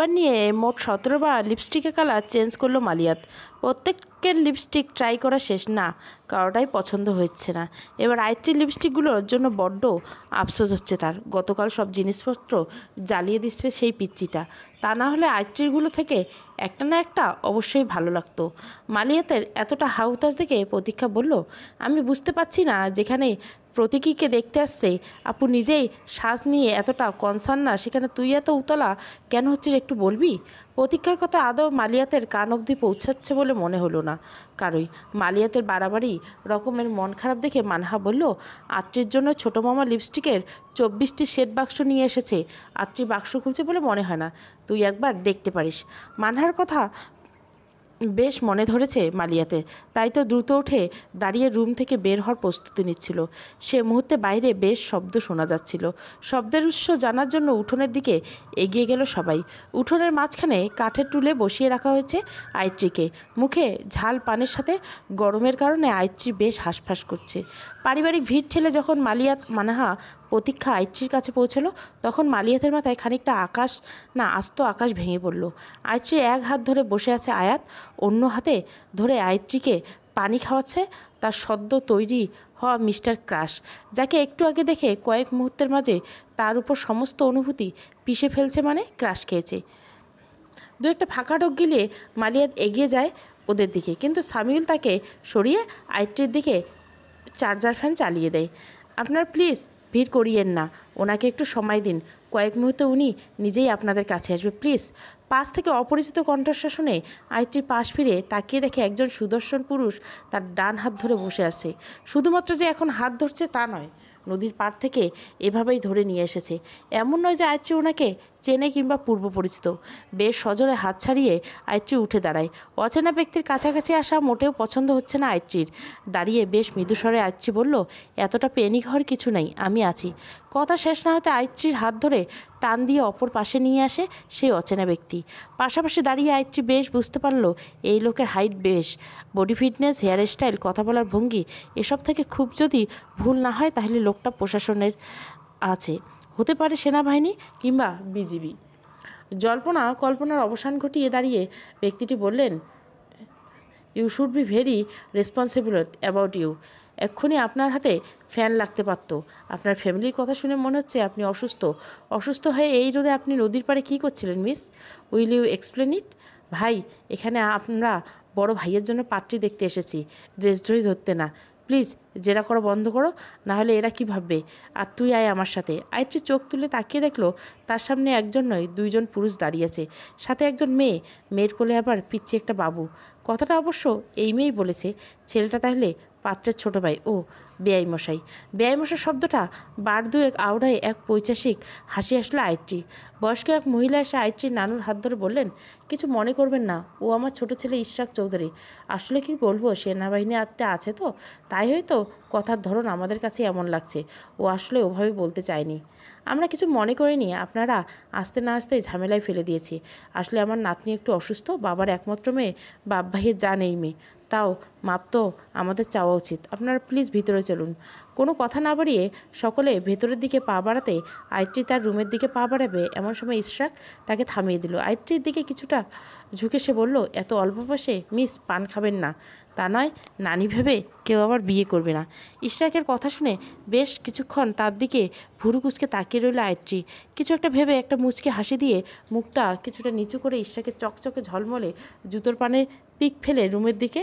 একবার নিয়ে মোট সতেরোবার লিপস্টিকের কালার চেঞ্জ করলো মালিয়াত প্রত্যেকের লিপস্টিক ট্রাই করা শেষ না কারোটাই পছন্দ হচ্ছে না এবার আইটি লিপস্টিকগুলোর জন্য বড্ড আফসোস হচ্ছে তার গতকাল সব জিনিসপত্র জ্বালিয়ে দিচ্ছে সেই পিচ্চিটা তা না হলে আইটিগুলো থেকে একটা না একটা অবশ্যই ভালো লাগতো মালিয়াতের এতটা হাউতাস দেখে প্রতীক্ষা বলল আমি বুঝতে পারছি না যেখানে প্রতীকীকে দেখতে আসছে আপু নিজেই শ্বাস নিয়ে এতটা কনসার্ন না সেখানে তুই এত উতলা কেন হচ্ছে একটু বলবি প্রতীক্ষার কথা আদৌ মালিয়াতের কান অবধি পৌঁছাচ্ছে বলে মনে হলো না কারোই মালিয়াতের বাড়াবাড়ি রকমের মন খারাপ দেখে মানহা বলল আত্রির জন্য ছোটো মামা লিপস্টিকের চব্বিশটি শেড বাক্স নিয়ে এসেছে আত্রি বাক্স খুলছে বলে মনে হয় না তুই একবার দেখতে পারিস মানহার কথা বেশ মনে ধরেছে মালিয়াতে তাই তো দ্রুত উঠে দাঁড়িয়ে রুম থেকে বের হওয়ার প্রস্তুতি নিচ্ছিল সে মুহূর্তে বাইরে বেশ শব্দ শোনা যাচ্ছিল শব্দের উৎস জানার জন্য উঠোনের দিকে এগিয়ে গেল সবাই উঠোনের মাঝখানে কাঠের টুলে বসিয়ে রাখা হয়েছে আয়ত্রীকে মুখে ঝাল পানের সাথে গরমের কারণে আয়ত্রী বেশ হাঁসফাঁস করছে পারিবারিক ভিড় ঠেলে যখন মালিয়াত মানাহা প্রতীক্ষা আইচির কাছে পৌঁছলো তখন মালিয়াতের মাথায় খানিকটা আকাশ না আস্ত আকাশ ভেঙে পড়ল আইচি এক হাত ধরে বসে আছে আয়াত অন্য হাতে ধরে আইচিকে পানি খাওয়াচ্ছে তার সদ্য তৈরি হওয়া মিস্টার ক্রাশ যাকে একটু আগে দেখে কয়েক মুহূর্তের মাঝে তার উপর সমস্ত অনুভূতি পিষে ফেলছে মানে ক্রাশ খেয়েছে দু একটা ফাঁকা ঢোক গিলিয়ে মালিয়াত এগিয়ে যায় ওদের দিকে কিন্তু সামিউল তাকে সরিয়ে আইটির দিকে চার্জার ফ্যান চালিয়ে দেয় আপনার প্লিজ ভিড় করিয়েন না ওনাকে একটু সময় দিন কয়েক মুহূর্তে উনি নিজেই আপনাদের কাছে আসবে প্লিজ পাশ থেকে অপরিচিত কণ্ঠস্বর শুনে আয়ত্রী পাশ ফিরে তাকিয়ে দেখে একজন সুদর্শন পুরুষ তার ডান হাত ধরে বসে আছে শুধুমাত্র যে এখন হাত ধরছে তা নয় নদীর পাড় থেকে এভাবেই ধরে নিয়ে এসেছে এমন নয় যে আয়ত্রী ওনাকে চেনে কিংবা পূর্ব পরিচিত বেশ সজোরে হাত ছাড়িয়ে আয়ত্রী উঠে দাঁড়ায় অচেনা ব্যক্তির কাছাকাছি আসা মোটেও পছন্দ হচ্ছে না আয়ত্রীর দাঁড়িয়ে বেশ মৃদুস্বরে আয়ত্রী বলল এতটা পেনি ঘর কিছু নাই আমি আছি কথা শেষ না হতে আয়ত্রীর হাত ধরে টান দিয়ে অপর পাশে নিয়ে আসে সেই অচেনা ব্যক্তি পাশাপাশি দাঁড়িয়ে আয়ত্রী বেশ বুঝতে পারল এই লোকের হাইট বেশ বডি ফিটনেস হেয়ার স্টাইল কথা বলার ভঙ্গি এসব থেকে খুব যদি ভুল না হয় তাহলে লোকটা প্রশাসনের আছে হতে পারে সেনাবাহিনী কিংবা বিজিবি জল্পনা কল্পনার অবসান ঘটিয়ে দাঁড়িয়ে ব্যক্তিটি বললেন you should be very responsible about you এক্ষুনি আপনার হাতে ফ্যান লাগতে পারত আপনার ফ্যামিলির কথা শুনে মনে হচ্ছে আপনি অসুস্থ অসুস্থ হয়ে এই রোদে আপনি নদীর পাড়ে কী করছিলেন miss will you explain it ভাই এখানে আমরা বড় ভাইয়ের জন্য পাত্রী দেখতে এসেছি ড্রেস ধরি ধরতে না প্লিজ জেরা করো বন্ধ করো নাহলে এরা কি ভাববে আর তুই আয় আমার সাথে আয়ত্রী চোখ তুলে তাকিয়ে দেখলো তার সামনে একজন নয় দুইজন পুরুষ দাঁড়িয়েছে সাথে একজন মেয়ে মেয়ের কোলে আবার পিচ্ছি একটা বাবু কথাটা অবশ্য এই মেয়েই বলেছে ছেলেটা তাহলে পাত্রের ছোট ভাই ও বেআইমশাই বেআইমশাই শব্দটা বার এক আওড়ায় এক পৈচাসিক হাসি আসলো আয়ত্রী বয়স্ক এক মহিলা এসে আয়ত্রী নানুর হাত ধরে বললেন কিছু মনে করবেন না ও আমার ছোট ছেলে ইশরাক চৌধুরী আসলে কি বলবো সেনাবাহিনী আত্মে আছে তো তাই হয়তো কথার ধরন আমাদের কাছে এমন লাগছে ও আসলে ওভাবে বলতে চায়নি আমরা কিছু মনে করিনি আপনারা আস্তে না আস্তে ঝামেলায় ফেলে দিয়েছি আসলে আমার নাতনি একটু অসুস্থ বাবার একমাত্র মেয়ে বাপ ভাইয়ের যা নেই মেয়ে তাও মাপ তো আমাদের চাওয়া উচিত আপনারা প্লিজ ভিতরে চলুন কোনো কথা না বাড়িয়ে সকলে ভেতরের দিকে পা বাড়াতে আয়ত্রী তার রুমের দিকে পা বাড়াবে এমন সময় ইশরাক তাকে থামিয়ে দিল আয়ত্রীর দিকে কিছুটা ঝুঁকে সে বলল এত অল্প বয়সে মিস পান খাবেন না তা নয় নানি ভেবে কেউ আবার বিয়ে করবে না ইশরাকের কথা শুনে বেশ কিছুক্ষণ তার দিকে ভুরু কুচকে তাকিয়ে রইল আয়ত্রী কিছু একটা ভেবে একটা মুচকে হাসি দিয়ে মুখটা কিছুটা নিচু করে ইশরাকের চকচকে ঝলমলে জুতোর পানে পিক ফেলে রুমের দিকে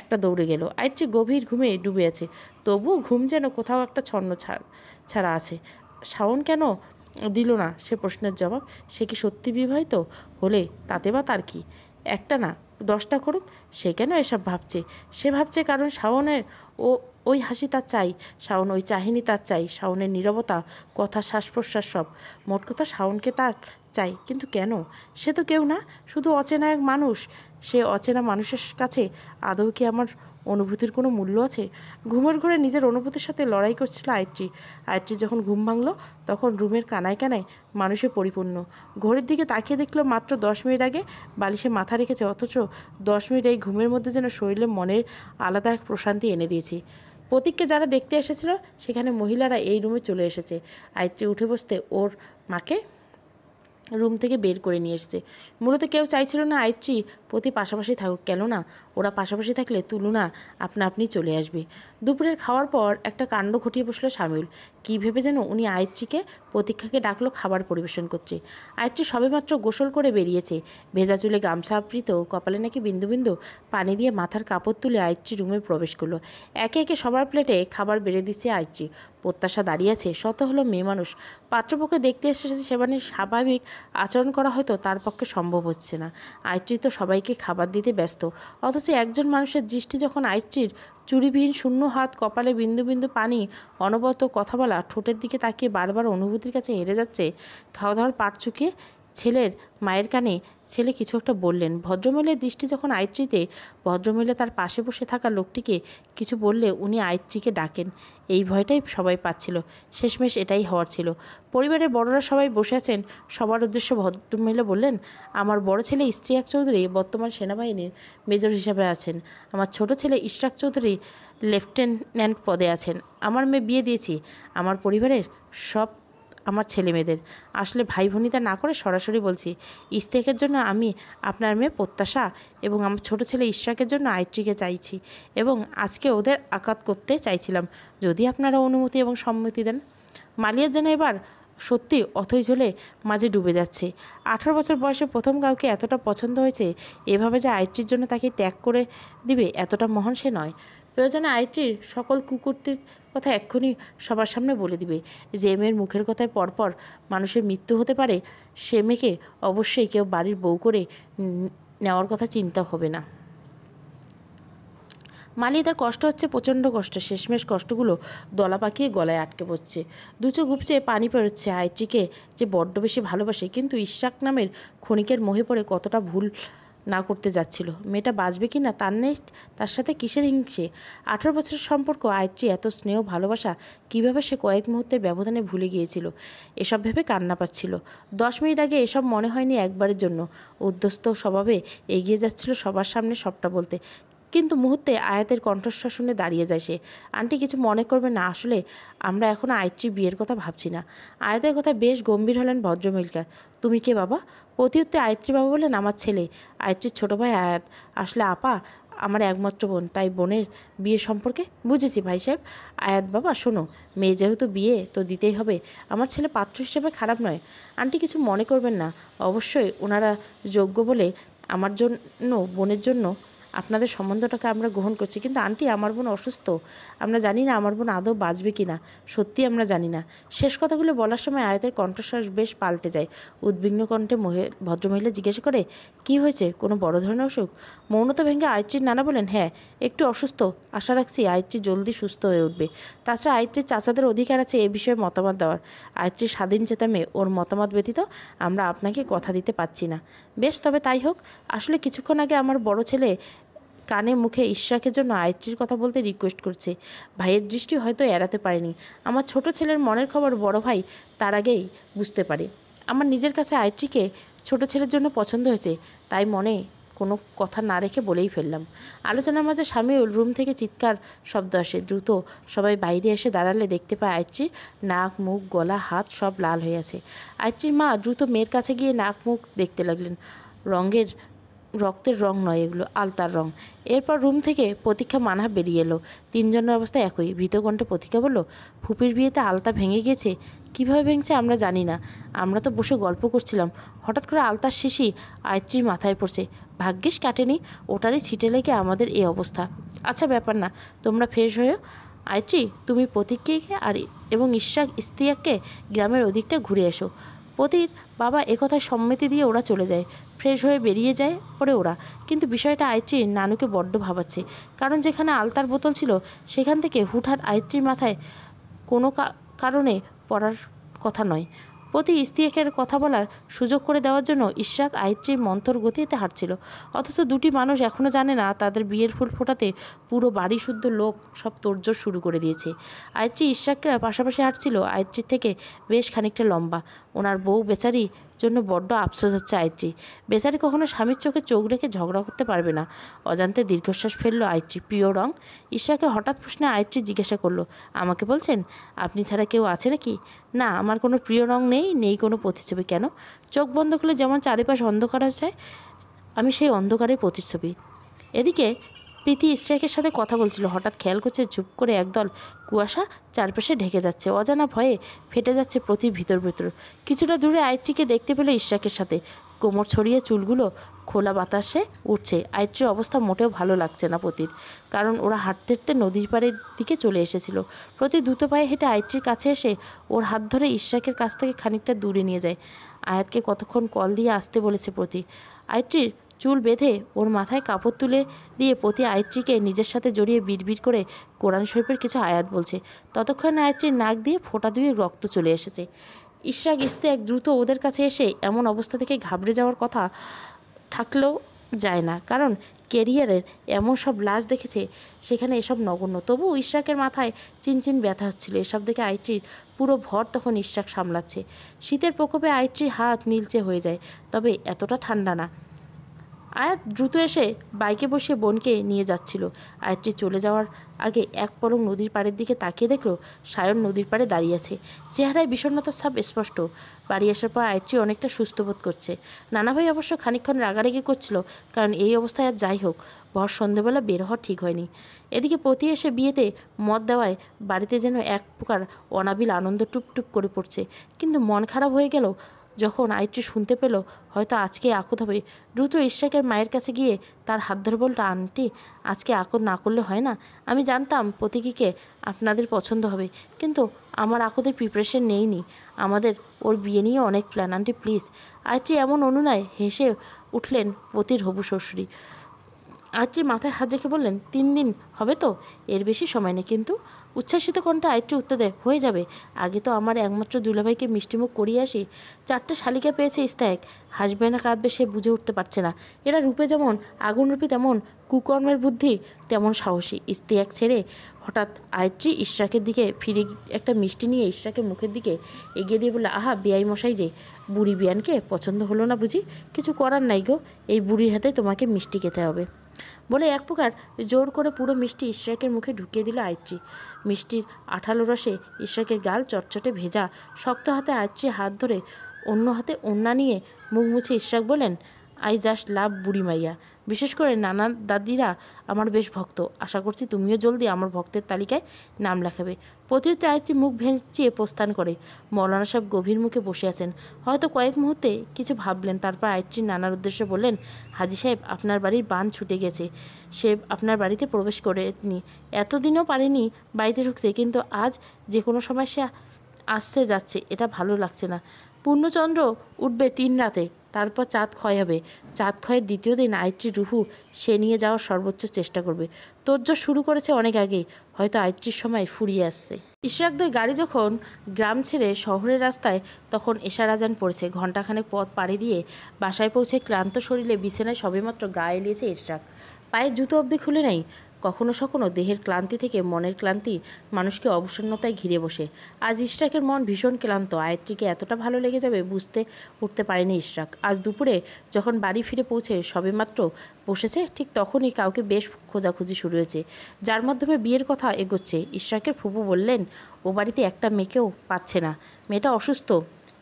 একটা দৌড়ে গেল আইটটি গভীর ঘুমে ডুবে আছে তবু ঘুম যেন কোথাও একটা ছন্ন ছাড়া আছে শাওন কেন দিল না সে প্রশ্নের জবাব সে কি সত্যি বিবাহিত হলে তাতে বা তার কি একটা না দশটা করুক সে কেন এসব ভাবছে সে ভাবছে কারণ শাওনের ও ওই হাসি তার চাই শাওন ওই চাহিনি তার চাই শাওনের নিরবতা কথা শ্বাস প্রশ্বাস সব মোট কথা শাওনকে তার চাই কিন্তু কেন সে তো কেউ না শুধু অচেনায়ক মানুষ সে অচেনা মানুষের কাছে আদৌ কি আমার অনুভূতির কোনো মূল্য আছে ঘুমের ঘরে নিজের অনুভূতির সাথে লড়াই করছিল আয়ত্রি আয়ত্রী যখন ঘুম ভাঙল তখন রুমের কানায় কানায় মানুষে পরিপূর্ণ ঘরের দিকে তাকিয়ে দেখলো মাত্র দশ মিনিট আগে বালিশে মাথা রেখেছে অথচ দশ মিনিট এই ঘুমের মধ্যে যেন শরীরে মনের আলাদা এক প্রশান্তি এনে দিয়েছি প্রতীককে যারা দেখতে এসেছিল সেখানে মহিলারা এই রুমে চলে এসেছে আয়ত্রী উঠে বসতে ওর মাকে রুম থেকে বের করে নিয়ে এসেছে মূলত কেউ চাইছিল না আয়ত্রী প্রতি পাশাপাশি থাকুক কেন না ওরা পাশাপাশি থাকলে না আপনা আপনি চলে আসবে দুপুরের খাওয়ার পর একটা কাণ্ড ঘটিয়ে বসলো শামিউল কী ভেবে যেন উনি আয়ত্রীকে প্রতীক্ষাকে ডাকলো খাবার পরিবেশন করছে আয়ত্রী সবেমাত্র গোসল করে বেরিয়েছে ভেজা চুলে গামছা আবৃত কপালে নাকি বিন্দু বিন্দু পানি দিয়ে মাথার কাপড় তুলে আয়ত্রী রুমে প্রবেশ করলো একে একে সবার প্লেটে খাবার বেড়ে দিচ্ছে আয়ত্রী প্রত্যাশা দাঁড়িয়েছে শত হলো মেয়ে মানুষ পাত্রপক্ষে দেখতে এসেছে সেবানের স্বাভাবিক আচরণ করা হয়তো তার পক্ষে সম্ভব হচ্ছে না আয়ত্রী তো সবাই সবাইকে খাবার দিতে ব্যস্ত অথচ একজন মানুষের দৃষ্টি যখন আইটির চুরিবিহীন শূন্য হাত কপালে বিন্দু বিন্দু পানি অনবরত কথা বলা ঠোঁটের দিকে তাকিয়ে বারবার অনুভূতির কাছে হেরে যাচ্ছে খাওয়া দাওয়ার পাট চুকিয়ে ছেলের মায়ের কানে ছেলে কিছু একটা বললেন ভদ্রমহিলার দৃষ্টি যখন আয়ত্রীতে ভদ্রমহিলা তার পাশে বসে থাকা লোকটিকে কিছু বললে উনি আয়ত্রীকে ডাকেন এই ভয়টাই সবাই পাচ্ছিল শেষমেশ এটাই হওয়ার ছিল পরিবারের বড়রা সবাই বসে আছেন সবার উদ্দেশ্যে ভদ্রমহিলা বললেন আমার বড় ছেলে ইস্ত্রিয়াক চৌধুরী বর্তমান সেনাবাহিনীর মেজর হিসাবে আছেন আমার ছোট ছেলে ইস্টাক চৌধুরী লেফটেন্যান্ট পদে আছেন আমার মেয়ে বিয়ে দিয়েছি আমার পরিবারের সব আমার ছেলে মেয়েদের আসলে ভাই ভনিতা না করে সরাসরি বলছি ইস্তেকের জন্য আমি আপনার মেয়ে প্রত্যাশা এবং আমার ছোট ছেলে ঈশ্বরের জন্য আয়ত্রীকে চাইছি এবং আজকে ওদের আকাত করতে চাইছিলাম যদি আপনারা অনুমতি এবং সম্মতি দেন মালিয়ার জন্য এবার সত্যি অথই ঝোলে মাঝে ডুবে যাচ্ছে আঠারো বছর বয়সে প্রথম কাউকে এতটা পছন্দ হয়েছে এভাবে যে আয়ত্রীর জন্য তাকে ত্যাগ করে দিবে এতটা মহান সে নয় প্রয়োজনে আইটির সকল কুকুরটির কথা এক্ষুনি সবার সামনে বলে দিবে যে মেয়ের মুখের কথায় পরপর মানুষের মৃত্যু হতে পারে সে মেয়েকে অবশ্যই কেউ বাড়ির বউ করে নেওয়ার কথা চিন্তা হবে না মালি তার কষ্ট হচ্ছে প্রচণ্ড কষ্ট শেষমেশ কষ্টগুলো দলা পাকিয়ে গলায় আটকে পড়ছে দুচো গুপচে পানি পেরোচ্ছে আইটিকে যে বড্ড বেশি ভালোবাসে কিন্তু ইশরাক নামের ক্ষণিকের মোহে পড়ে কতটা ভুল না করতে যাচ্ছিল মেয়েটা বাঁচবে কি না তার নেই তার সাথে কিসের হিংসে আঠারো বছরের সম্পর্ক আয়ত্রী এত স্নেহ ভালোবাসা কিভাবে সে কয়েক মুহূর্তের ব্যবধানে ভুলে গিয়েছিল এসব ভেবে কান্না পাচ্ছিল দশ মিনিট আগে এসব মনে হয়নি একবারের জন্য উদ্যস্ত স্বভাবে এগিয়ে যাচ্ছিল সবার সামনে সবটা বলতে কিন্তু মুহূর্তে আয়াতের কণ্ঠস্বর শুনে দাঁড়িয়ে যায় সে আন্টি কিছু মনে করবে না আসলে আমরা এখন আয়ত্রী বিয়ের কথা ভাবছি না আয়াতের কথা বেশ গম্ভীর হলেন ভদ্রমহিলকা তুমি কে বাবা প্রতিউত্তে আয়ত্রী বাবা বলেন আমার ছেলে আয়ত্রীর ছোটো ভাই আয়াত আসলে আপা আমার একমাত্র বোন তাই বোনের বিয়ে সম্পর্কে বুঝেছি ভাই সাহেব আয়াত বাবা শোনো মেয়ে যেহেতু বিয়ে তো দিতেই হবে আমার ছেলে পাত্র হিসেবে খারাপ নয় আন্টি কিছু মনে করবেন না অবশ্যই ওনারা যোগ্য বলে আমার জন্য বোনের জন্য আপনাদের সম্বন্ধটাকে আমরা গ্রহণ করছি কিন্তু আন্টি আমার বোন অসুস্থ আমরা জানি না আমার বোন আদৌ বাঁচবে কি না সত্যি আমরা জানি না শেষ কথাগুলো বলার সময় আয়তের কণ্ঠস্বর বেশ পাল্টে যায় উদ্বিগ্ন কণ্ঠে ভদ্রমহিলা জিজ্ঞাসা করে কি হয়েছে কোনো বড় ধরনের অসুখ মৌনতা ভেঙে আয়ত্রীর নানা বলেন হ্যাঁ একটু অসুস্থ আশা রাখছি আয়ত্রী জলদি সুস্থ হয়ে উঠবে তাছাড়া আয়ত্রীর চাচাদের অধিকার আছে এ বিষয়ে মতামত দেওয়ার আয়ত্রীর স্বাধীন চেতামে ওর মতামত ব্যতীত আমরা আপনাকে কথা দিতে পারছি না বেশ তবে তাই হোক আসলে কিছুক্ষণ আগে আমার বড় ছেলে কানে মুখে ইশরাকের জন্য আয়ত্রীর কথা বলতে রিকোয়েস্ট করছে ভাইয়ের দৃষ্টি হয়তো এড়াতে পারেনি আমার ছোট ছেলের মনের খবর বড় ভাই তার আগেই বুঝতে পারে আমার নিজের কাছে আয়ত্রীকে ছোট ছেলের জন্য পছন্দ হয়েছে তাই মনে কোনো কথা না রেখে বলেই ফেললাম আলোচনার মাঝে স্বামীউল রুম থেকে চিৎকার শব্দ আসে দ্রুত সবাই বাইরে এসে দাঁড়ালে দেখতে পায় আয়চির নাক মুখ গলা হাত সব লাল হয়ে আছে আয়ত্রির মা দ্রুত মেয়ের কাছে গিয়ে নাক মুখ দেখতে লাগলেন রঙের রক্তের রং নয় এগুলো আলতার রং এরপর রুম থেকে প্রতীক্ষা মানহা বেরিয়ে এলো তিনজনের অবস্থা একই ভীতকণ্ঠে প্রতীক্ষা বলল ফুপির বিয়েতে আলতা ভেঙে গেছে কিভাবে ভেঙছে আমরা জানি না আমরা তো বসে গল্প করছিলাম হঠাৎ করে আলতার শিশি আয়ত্রীর মাথায় পড়ছে ভাগ্যিস কাটেনি ওটারই ছিটে লেগে আমাদের এই অবস্থা আচ্ছা ব্যাপার না তোমরা ফ্রেশ হয়ে আয়ত্রী তুমি প্রতীককে আর এবং ইশরাক ইস্তিয়াককে গ্রামের ওদিকটা ঘুরে এসো প্রতীর বাবা একথায় সম্মতি দিয়ে ওরা চলে যায় ফ্রেশ হয়ে বেরিয়ে যায় পরে ওরা কিন্তু বিষয়টা আয়ত্রীর নানুকে বড্ড ভাবাচ্ছে কারণ যেখানে আলতার বোতল ছিল সেখান থেকে হুটহাট আয়ত্রীর মাথায় কোনো কারণে পড়ার কথা নয় প্রতি ইস্তিয়াকের কথা বলার সুযোগ করে দেওয়ার জন্য ইশরাক আয়ত্রীর মন্থর গতিতে হাঁটছিল অথচ দুটি মানুষ এখনও জানে না তাদের বিয়ের ফুল ফোটাতে পুরো বাড়ি শুদ্ধ লোক সব তোড়জোড় শুরু করে দিয়েছে আয়ত্রী ইশরাকরা পাশাপাশি হাঁটছিল আয়ত্রীর থেকে বেশ খানিকটা লম্বা ওনার বউ বেচারি জন্য বড্ড আফসোস হচ্ছে আইত্রি বেচারি কখনো স্বামীর চোখে চোখ রেখে ঝগড়া করতে পারবে না অজান্তে দীর্ঘশ্বাস ফেললো আইত্রি প্রিয় রং ঈশাকে হঠাৎ প্রশ্নে আইত্রি জিজ্ঞাসা করলো আমাকে বলছেন আপনি ছাড়া কেউ আছে নাকি না আমার কোনো প্রিয় রং নেই নেই কোনো প্রতিচ্ছবি কেন চোখ বন্ধ করলে যেমন চারিপাশ অন্ধকার হয়ে যায় আমি সেই অন্ধকারের প্রতিচ্ছবি এদিকে প্রীতি ইসরাকের সাথে কথা বলছিল হঠাৎ খেয়াল করছে চুপ করে একদল কুয়াশা চারপাশে ঢেকে যাচ্ছে অজানা ভয়ে ফেটে যাচ্ছে প্রতি ভিতর ভিতর কিছুটা দূরে আয়ত্রীকে দেখতে পেল ইসরাকের সাথে কোমর ছড়িয়ে চুলগুলো খোলা বাতাসে উঠছে আয়ত্রীর অবস্থা মোটেও ভালো লাগছে না প্রতির কারণ ওরা হাঁটতে হাঁটতে নদীর পাড়ের দিকে চলে এসেছিল প্রতি দ্রুত পায়ে হেঁটে আয়ত্রীর কাছে এসে ওর হাত ধরে ইশরাকের কাছ থেকে খানিকটা দূরে নিয়ে যায় আয়াতকে কতক্ষণ কল দিয়ে আসতে বলেছে প্রতি আয়ত্রীর চুল বেঁধে ওর মাথায় কাপড় তুলে দিয়ে প্রতি আয়ত্রীকে নিজের সাথে জড়িয়ে বিড়বিড় করে কোরআন শরীফের কিছু আয়াত বলছে ততক্ষণে আয়ত্রীর নাক দিয়ে ফোঁটা দুয়ে রক্ত চলে এসেছে ইশরাক এক দ্রুত ওদের কাছে এসে এমন অবস্থা থেকে ঘাবড়ে যাওয়ার কথা থাকলেও যায় না কারণ কেরিয়ারের এমন সব লাশ দেখেছে সেখানে এসব নগণ্য তবু ইশরাকের মাথায় চিনচিন ব্যথা হচ্ছিল এসব দেখে আইত্রির পুরো ভর তখন ইশরাক সামলাচ্ছে শীতের প্রকোপে আইত্রির হাত নীলচে হয়ে যায় তবে এতটা ঠান্ডা না আয়াত দ্রুত এসে বাইকে বসে বোনকে নিয়ে যাচ্ছিল আয়াতটি চলে যাওয়ার আগে এক পরং নদীর পাড়ের দিকে তাকিয়ে দেখলো সায়ন নদীর পাড়ে দাঁড়িয়ে আছে চেহারায় বিষণ্ণতার সাপ স্পষ্ট বাড়ি আসার পর আয়াতটি অনেকটা সুস্থ বোধ করছে নানা ভাই অবশ্য খানিকক্ষণ রাগারাগি করছিল কারণ এই অবস্থায় আর যাই হোক ভর সন্ধেবেলা বের হওয়া ঠিক হয়নি এদিকে পতি এসে বিয়েতে মদ দেওয়ায় বাড়িতে যেন এক প্রকার অনাবিল আনন্দ টুপটুপ করে পড়ছে কিন্তু মন খারাপ হয়ে গেল যখন আয়ত্রী শুনতে পেল হয়তো আজকে আকুত হবে দ্রুত ইশাকের মায়ের কাছে গিয়ে তার হাত ধরে বলল আন্টি আজকে আকুত না করলে হয় না আমি জানতাম প্রতীকীকে আপনাদের পছন্দ হবে কিন্তু আমার আকুতের প্রিপারেশন নেই নি আমাদের ওর বিয়ে নিয়ে অনেক প্ল্যান আন্টি প্লিজ আয়ত্রী এমন অনুনয় হেসে উঠলেন পতির হবু শ্বশুরী আর্চি মাথায় হাত রেখে বললেন তিন দিন হবে তো এর বেশি সময় নেই কিন্তু উচ্ছ্বাসিত কণ্ঠে আয়ত্রী উত্তর দেয় হয়ে যাবে আগে তো আমার একমাত্র দুলাভাইকে মিষ্টিমুখ করিয়ে আসি চারটে শালিকা পেয়েছে ইস্তায়ক হাসবে না কাঁদবে সে বুঝে উঠতে পারছে না এরা রূপে যেমন আগুন রূপে তেমন কুকর্মের বুদ্ধি তেমন সাহসী ইস্তিয়াক ছেড়ে হঠাৎ আয়ত্রী ইশরাকের দিকে ফিরে একটা মিষ্টি নিয়ে ইশরাকের মুখের দিকে এগিয়ে দিয়ে বললো আহা বিয়াই মশাই যে বুড়ি বিয়ানকে পছন্দ হলো না বুঝি কিছু করার নাই গো এই বুড়ির হাতে তোমাকে মিষ্টি খেতে হবে বলে এক প্রকার জোর করে পুরো মিষ্টি ইশরাকের মুখে ঢুকিয়ে দিল আয়ত্রি মিষ্টির আঠালো রসে ইশরাকের গাল চটচটে ভেজা শক্ত হাতে আয়ত্রি হাত ধরে অন্য হাতে অন্যা নিয়ে মুখ মুছে ইশরাক বলেন আই জাস্ট লাভ বুড়ি মাইয়া বিশেষ করে নানা দাদিরা আমার বেশ ভক্ত আশা করছি তুমিও জলদি আমার ভক্তের তালিকায় নাম লেখাবে প্রতিটি আয়ত্রী মুখ ভেঁচিয়ে প্রস্থান করে মৌলানা সাহেব গভীর মুখে বসে আছেন হয়তো কয়েক মুহূর্তে কিছু ভাবলেন তারপর আয়ত্রী নানার উদ্দেশ্যে বললেন হাজি সাহেব আপনার বাড়ির বান ছুটে গেছে সে আপনার বাড়িতে প্রবেশ করেনি এতদিনও পারেনি বাড়িতে ঢুকছে কিন্তু আজ যে কোনো সময় সে আসছে যাচ্ছে এটা ভালো লাগছে না পূর্ণচন্দ্র উঠবে তিন রাতে তারপর চাঁদ ক্ষয় হবে চাঁদ ক্ষয়ের দ্বিতীয় দিন আয়ত্রী রুহু সে নিয়ে যাওয়ার সর্বোচ্চ চেষ্টা করবে তোরজোর শুরু করেছে অনেক আগেই হয়তো আয়ত্রীর সময় ফুরিয়ে আসছে ইশরাকদের গাড়ি যখন গ্রাম ছেড়ে শহরের রাস্তায় তখন এশার আজান পড়েছে ঘণ্টাখানেক পথ পাড়ি দিয়ে বাসায় পৌঁছে ক্লান্ত শরীরে বিছানায় সবেমাত্র গা এলিয়েছে ইশরাক পায়ে জুতো অবধি খুলে নেই কখনো সখনো দেহের ক্লান্তি থেকে মনের ক্লান্তি মানুষকে অবসন্নতায় ঘিরে বসে আজ ইশরাকের মন ভীষণ ক্লান্ত আয়ত্রীকে এতটা ভালো লেগে যাবে বুঝতে উঠতে পারেনি ইশরাক আজ দুপুরে যখন বাড়ি ফিরে পৌঁছে সবেমাত্র বসেছে ঠিক তখনই কাউকে বেশ খোঁজাখুঁজি শুরু হয়েছে যার মাধ্যমে বিয়ের কথা এগোচ্ছে ইশরাকের ফুপু বললেন ও বাড়িতে একটা মেয়েকেও পাচ্ছে না মেয়েটা অসুস্থ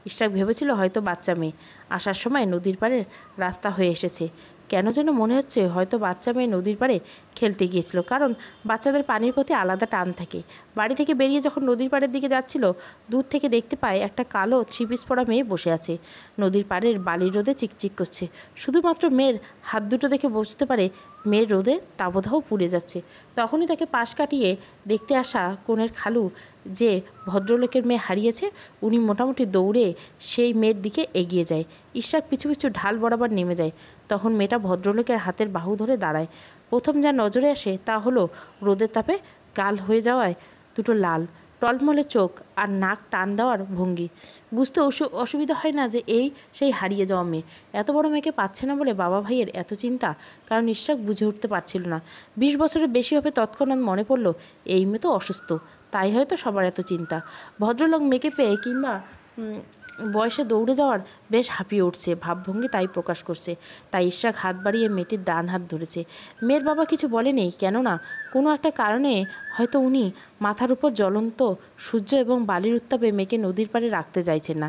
ইশরাক ভেবেছিল হয়তো বাচ্চা মেয়ে আসার সময় নদীর পাড়ের রাস্তা হয়ে এসেছে কেন যেন মনে হচ্ছে হয়তো বাচ্চা মেয়ে নদীর পাড়ে খেলতে গিয়েছিল কারণ বাচ্চাদের পানির প্রতি আলাদা টান থাকে বাড়ি থেকে বেরিয়ে যখন নদীর পাড়ের দিকে যাচ্ছিল দূর থেকে দেখতে পায় একটা কালো ছিপিস পড়া পরা মেয়ে বসে আছে নদীর পাড়ের বালির রোদে চিকচিক করছে শুধুমাত্র মেয়ের হাত দুটো দেখে বুঝতে পারে মেয়ের রোদে তাবধাও পুড়ে যাচ্ছে তখনই তাকে পাশ কাটিয়ে দেখতে আসা কোনের খালু যে ভদ্রলোকের মেয়ে হারিয়েছে উনি মোটামুটি দৌড়ে সেই মেয়ের দিকে এগিয়ে যায় ইশাক পিছু পিছু ঢাল বরাবর নেমে যায় তখন মেয়েটা ভদ্রলোকের হাতের বাহু ধরে দাঁড়ায় প্রথম যা নজরে আসে তা হলো রোদের তাপে গাল হয়ে যাওয়ায় দুটো লাল টলমলে চোখ আর নাক টান দেওয়ার ভঙ্গি বুঝতে অসুবিধা হয় না যে এই সেই হারিয়ে যাওয়া মেয়ে এত বড় মেয়েকে পাচ্ছে না বলে বাবা ভাইয়ের এত চিন্তা কারণ নিঃশ্বাস বুঝে উঠতে পারছিল না বিশ বছরের বেশি হবে তৎক্ষণাৎ মনে পড়ল এই মেয়ে তো অসুস্থ তাই হয়তো সবার এত চিন্তা ভদ্রলোক মেয়েকে পেয়ে কিংবা বয়সে দৌড়ে যাওয়ার বেশ হাঁপিয়ে উঠছে ভাবভঙ্গি তাই প্রকাশ করছে তাই ইশরাক হাত বাড়িয়ে মেয়েটির ডান হাত ধরেছে মেয়ের বাবা কিছু বলেনি কেননা কোনো একটা কারণে হয়তো উনি মাথার উপর জ্বলন্ত সূর্য এবং বালির উত্তাপে মেয়েকে নদীর পাড়ে রাখতে চাইছেন না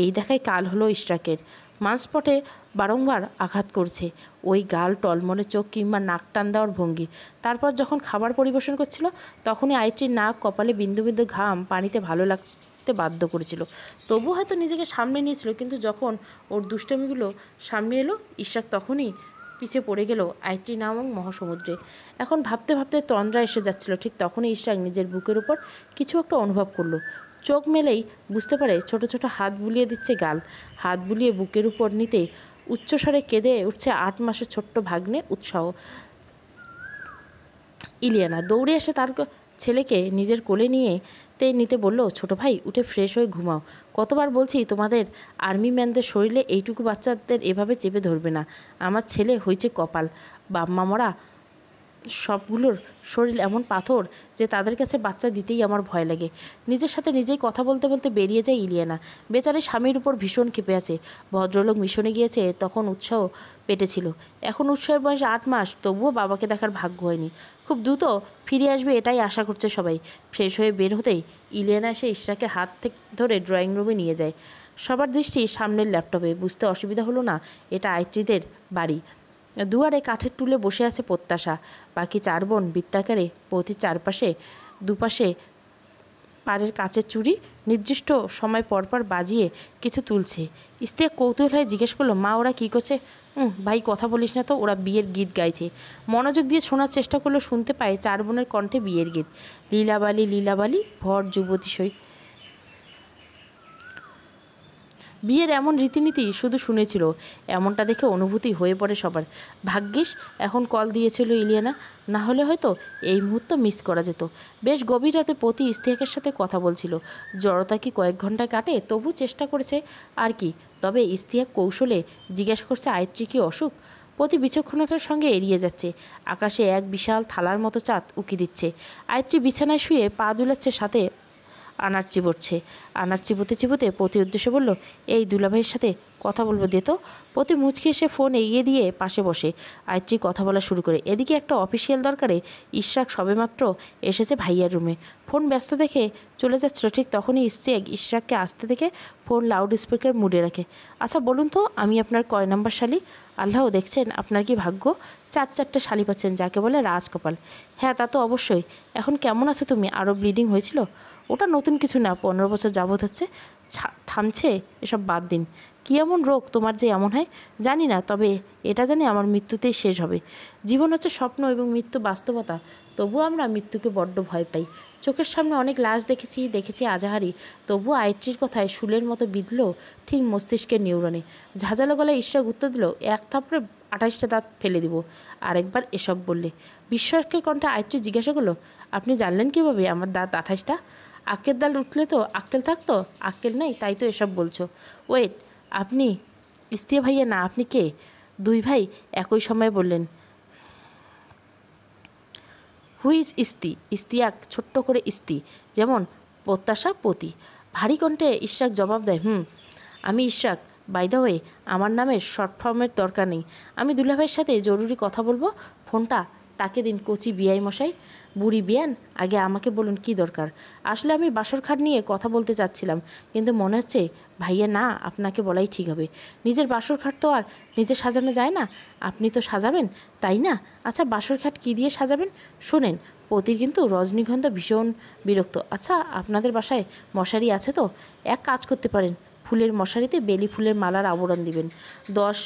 এই দেখায় কাল হলো ইশরাকের মানস্পটে বারংবার আঘাত করছে ওই গাল টলমলে চোখ কিংবা নাক টান দেওয়ার ভঙ্গি তারপর যখন খাবার পরিবেশন করছিল তখনই আইটির নাক কপালে বিন্দু বিন্দু ঘাম পানিতে ভালো লাগছে উঠতে বাধ্য করেছিল তবু হয়তো নিজেকে সামনে নিয়েছিল কিন্তু যখন ওর দুষ্টামিগুলো সামনে এলো ইশাক তখনই পিছিয়ে পড়ে গেল আইটি নামক মহাসমুদ্রে এখন ভাবতে ভাবতে তন্দ্রা এসে যাচ্ছিল ঠিক তখনই ইশাক নিজের বুকের উপর কিছু একটা অনুভব করলো চোখ মেলেই বুঝতে পারে ছোট ছোট হাত বুলিয়ে দিচ্ছে গাল হাত বুলিয়ে বুকের উপর নিতে উচ্চস্বরে কেঁদে উঠছে আট মাসের ছোট্ট ভাগ্নে উৎসাহ ইলিয়ানা দৌড়ে এসে তার ছেলেকে নিজের কোলে নিয়ে তে নিতে বলল ছোট ভাই উঠে ফ্রেশ হয়ে ঘুমাও কতবার বলছি তোমাদের আর্মি ম্যানদের শরীরে এইটুকু বাচ্চাদের এভাবে চেপে ধরবে না আমার ছেলে হয়েছে কপাল বাপ মা মরা সবগুলোর শরীর এমন পাথর যে তাদের কাছে বাচ্চা দিতেই আমার ভয় লাগে নিজের সাথে নিজেই কথা বলতে বলতে বেরিয়ে যায় ইলিয়ানা বেচারে স্বামীর উপর ভীষণ খেপে আছে ভদ্রলোক মিশনে গিয়েছে তখন উৎসাহ পেটেছিল এখন উৎসাহের বয়স আট মাস তবুও বাবাকে দেখার ভাগ্য হয়নি খুব দ্রুত ফিরে আসবে এটাই আশা করছে সবাই ফ্রেশ হয়ে বের হতেই ইলিয়ানা এসে ইশরাকে হাত থেকে ধরে ড্রয়িং রুমে নিয়ে যায় সবার দৃষ্টি সামনের ল্যাপটপে বুঝতে অসুবিধা হলো না এটা আইটিদের বাড়ি দুয়ারে কাঠের টুলে বসে আছে প্রত্যাশা বাকি চার বোন বৃত্তাকারে প্রতি চারপাশে দুপাশে পাড়ের কাচের চুরি নির্দিষ্ট সময় পরপর বাজিয়ে কিছু তুলছে ইস্তে কৌতূহল হয়ে জিজ্ঞেস করলো মা ওরা কী করছে হুম ভাই কথা বলিস না তো ওরা বিয়ের গীত গাইছে মনোযোগ দিয়ে শোনার চেষ্টা করলো শুনতে পায় চার বোনের কণ্ঠে বিয়ের গীত লীলাবালি লীলাবালি ভর যুবতী সই বিয়ের এমন রীতিনীতি শুধু শুনেছিল এমনটা দেখে অনুভূতি হয়ে পড়ে সবার ভাগ্যিস এখন কল দিয়েছিল ইলিয়ানা না হলে হয়তো এই মুহূর্ত মিস করা যেত বেশ গভীর রাতে প্রতি ইস্তিয়াকের সাথে কথা বলছিল জড়তা কি কয়েক ঘন্টা কাটে তবু চেষ্টা করেছে আর কি তবে ইস্তিয়াক কৌশলে জিজ্ঞাসা করছে আয়ত্রী কি অসুখ প্রতি বিচক্ষণতার সঙ্গে এড়িয়ে যাচ্ছে আকাশে এক বিশাল থালার মতো চাঁদ উকি দিচ্ছে আয়ত্রী বিছানায় শুয়ে পা দুলাচ্ছে সাথে আনার চিবড়ছে আনার চিবোতে চিবোতে প্রতি উদ্দেশ্যে বলল এই দুলাভাইয়ের সাথে কথা বলবো দে তো পতি মুচকি এসে ফোন এগিয়ে দিয়ে পাশে বসে আয়ত্রী কথা বলা শুরু করে এদিকে একটা অফিসিয়াল দরকারে ইশরাক সবেমাত্র এসেছে ভাইয়ার রুমে ফোন ব্যস্ত দেখে চলে যাচ্ছিল ঠিক তখনই স্ত্রী ইশরাককে আসতে দেখে ফোন লাউড স্পিকার মুড়ে রাখে আচ্ছা বলুন তো আমি আপনার কয় নাম্বার শালি আল্লাহ দেখছেন আপনার কি ভাগ্য চার চারটে শালি পাচ্ছেন যাকে বলে রাজকপাল হ্যাঁ তা তো অবশ্যই এখন কেমন আছো তুমি আরও ব্লিডিং হয়েছিল ওটা নতুন কিছু না পনেরো বছর যাবৎ হচ্ছে থামছে এসব বাদ দিন কী এমন রোগ তোমার যে এমন হয় জানি না তবে এটা জানি আমার মৃত্যুতেই শেষ হবে জীবন হচ্ছে স্বপ্ন এবং মৃত্যু বাস্তবতা তবুও আমরা মৃত্যুকে বড্ড ভয় পাই চোখের সামনে অনেক লাশ দেখেছি দেখেছি আজাহারি তবু আয়ত্রীর কথায় শুলের মতো বিঁধল ঠিক মস্তিষ্কের নিউরনে ঝাঁঝালো গলায় ঈশ্বর উত্তর দিল এক থাপড়ে আঠাশটা দাঁত ফেলে দিব আরেকবার এসব বললে বিশ্বাসকে কণ্ঠে আয়ত্রী জিজ্ঞাসা করলো আপনি জানলেন কীভাবে আমার দাঁত আঠাশটা আক্কেল দাল উঠলে তো আক্কেল থাকতো আক্কেল নেই তাই তো এসব বলছো ওয়েট আপনি ইস্তিয়া ভাইয়া না আপনি কে দুই ভাই একই সময় বললেন হুইজ ইস্তি ইস্তিয়াক ছোট্ট করে ইস্তি যেমন প্রত্যাশা পতি ভারী কণ্ঠে ইশাক জবাব দেয় হুম আমি ইশাক বাই হয়ে আমার নামের শর্ট ফর্মের দরকার নেই আমি দুলাভাইয়ের সাথে জরুরি কথা বলবো ফোনটা তাকে দিন কচি বিআই মশাই বুড়ি বিয়ান আগে আমাকে বলুন কি দরকার আসলে আমি খাট নিয়ে কথা বলতে চাচ্ছিলাম কিন্তু মনে হচ্ছে ভাইয়া না আপনাকে বলাই ঠিক হবে নিজের খাট তো আর নিজে সাজানো যায় না আপনি তো সাজাবেন তাই না আচ্ছা খাট কী দিয়ে সাজাবেন শোনেন পতির কিন্তু রজনীগন্ধা ভীষণ বিরক্ত আচ্ছা আপনাদের বাসায় মশারি আছে তো এক কাজ করতে পারেন ফুলের মশারিতে বেলি ফুলের মালার আবরণ দিবেন দশ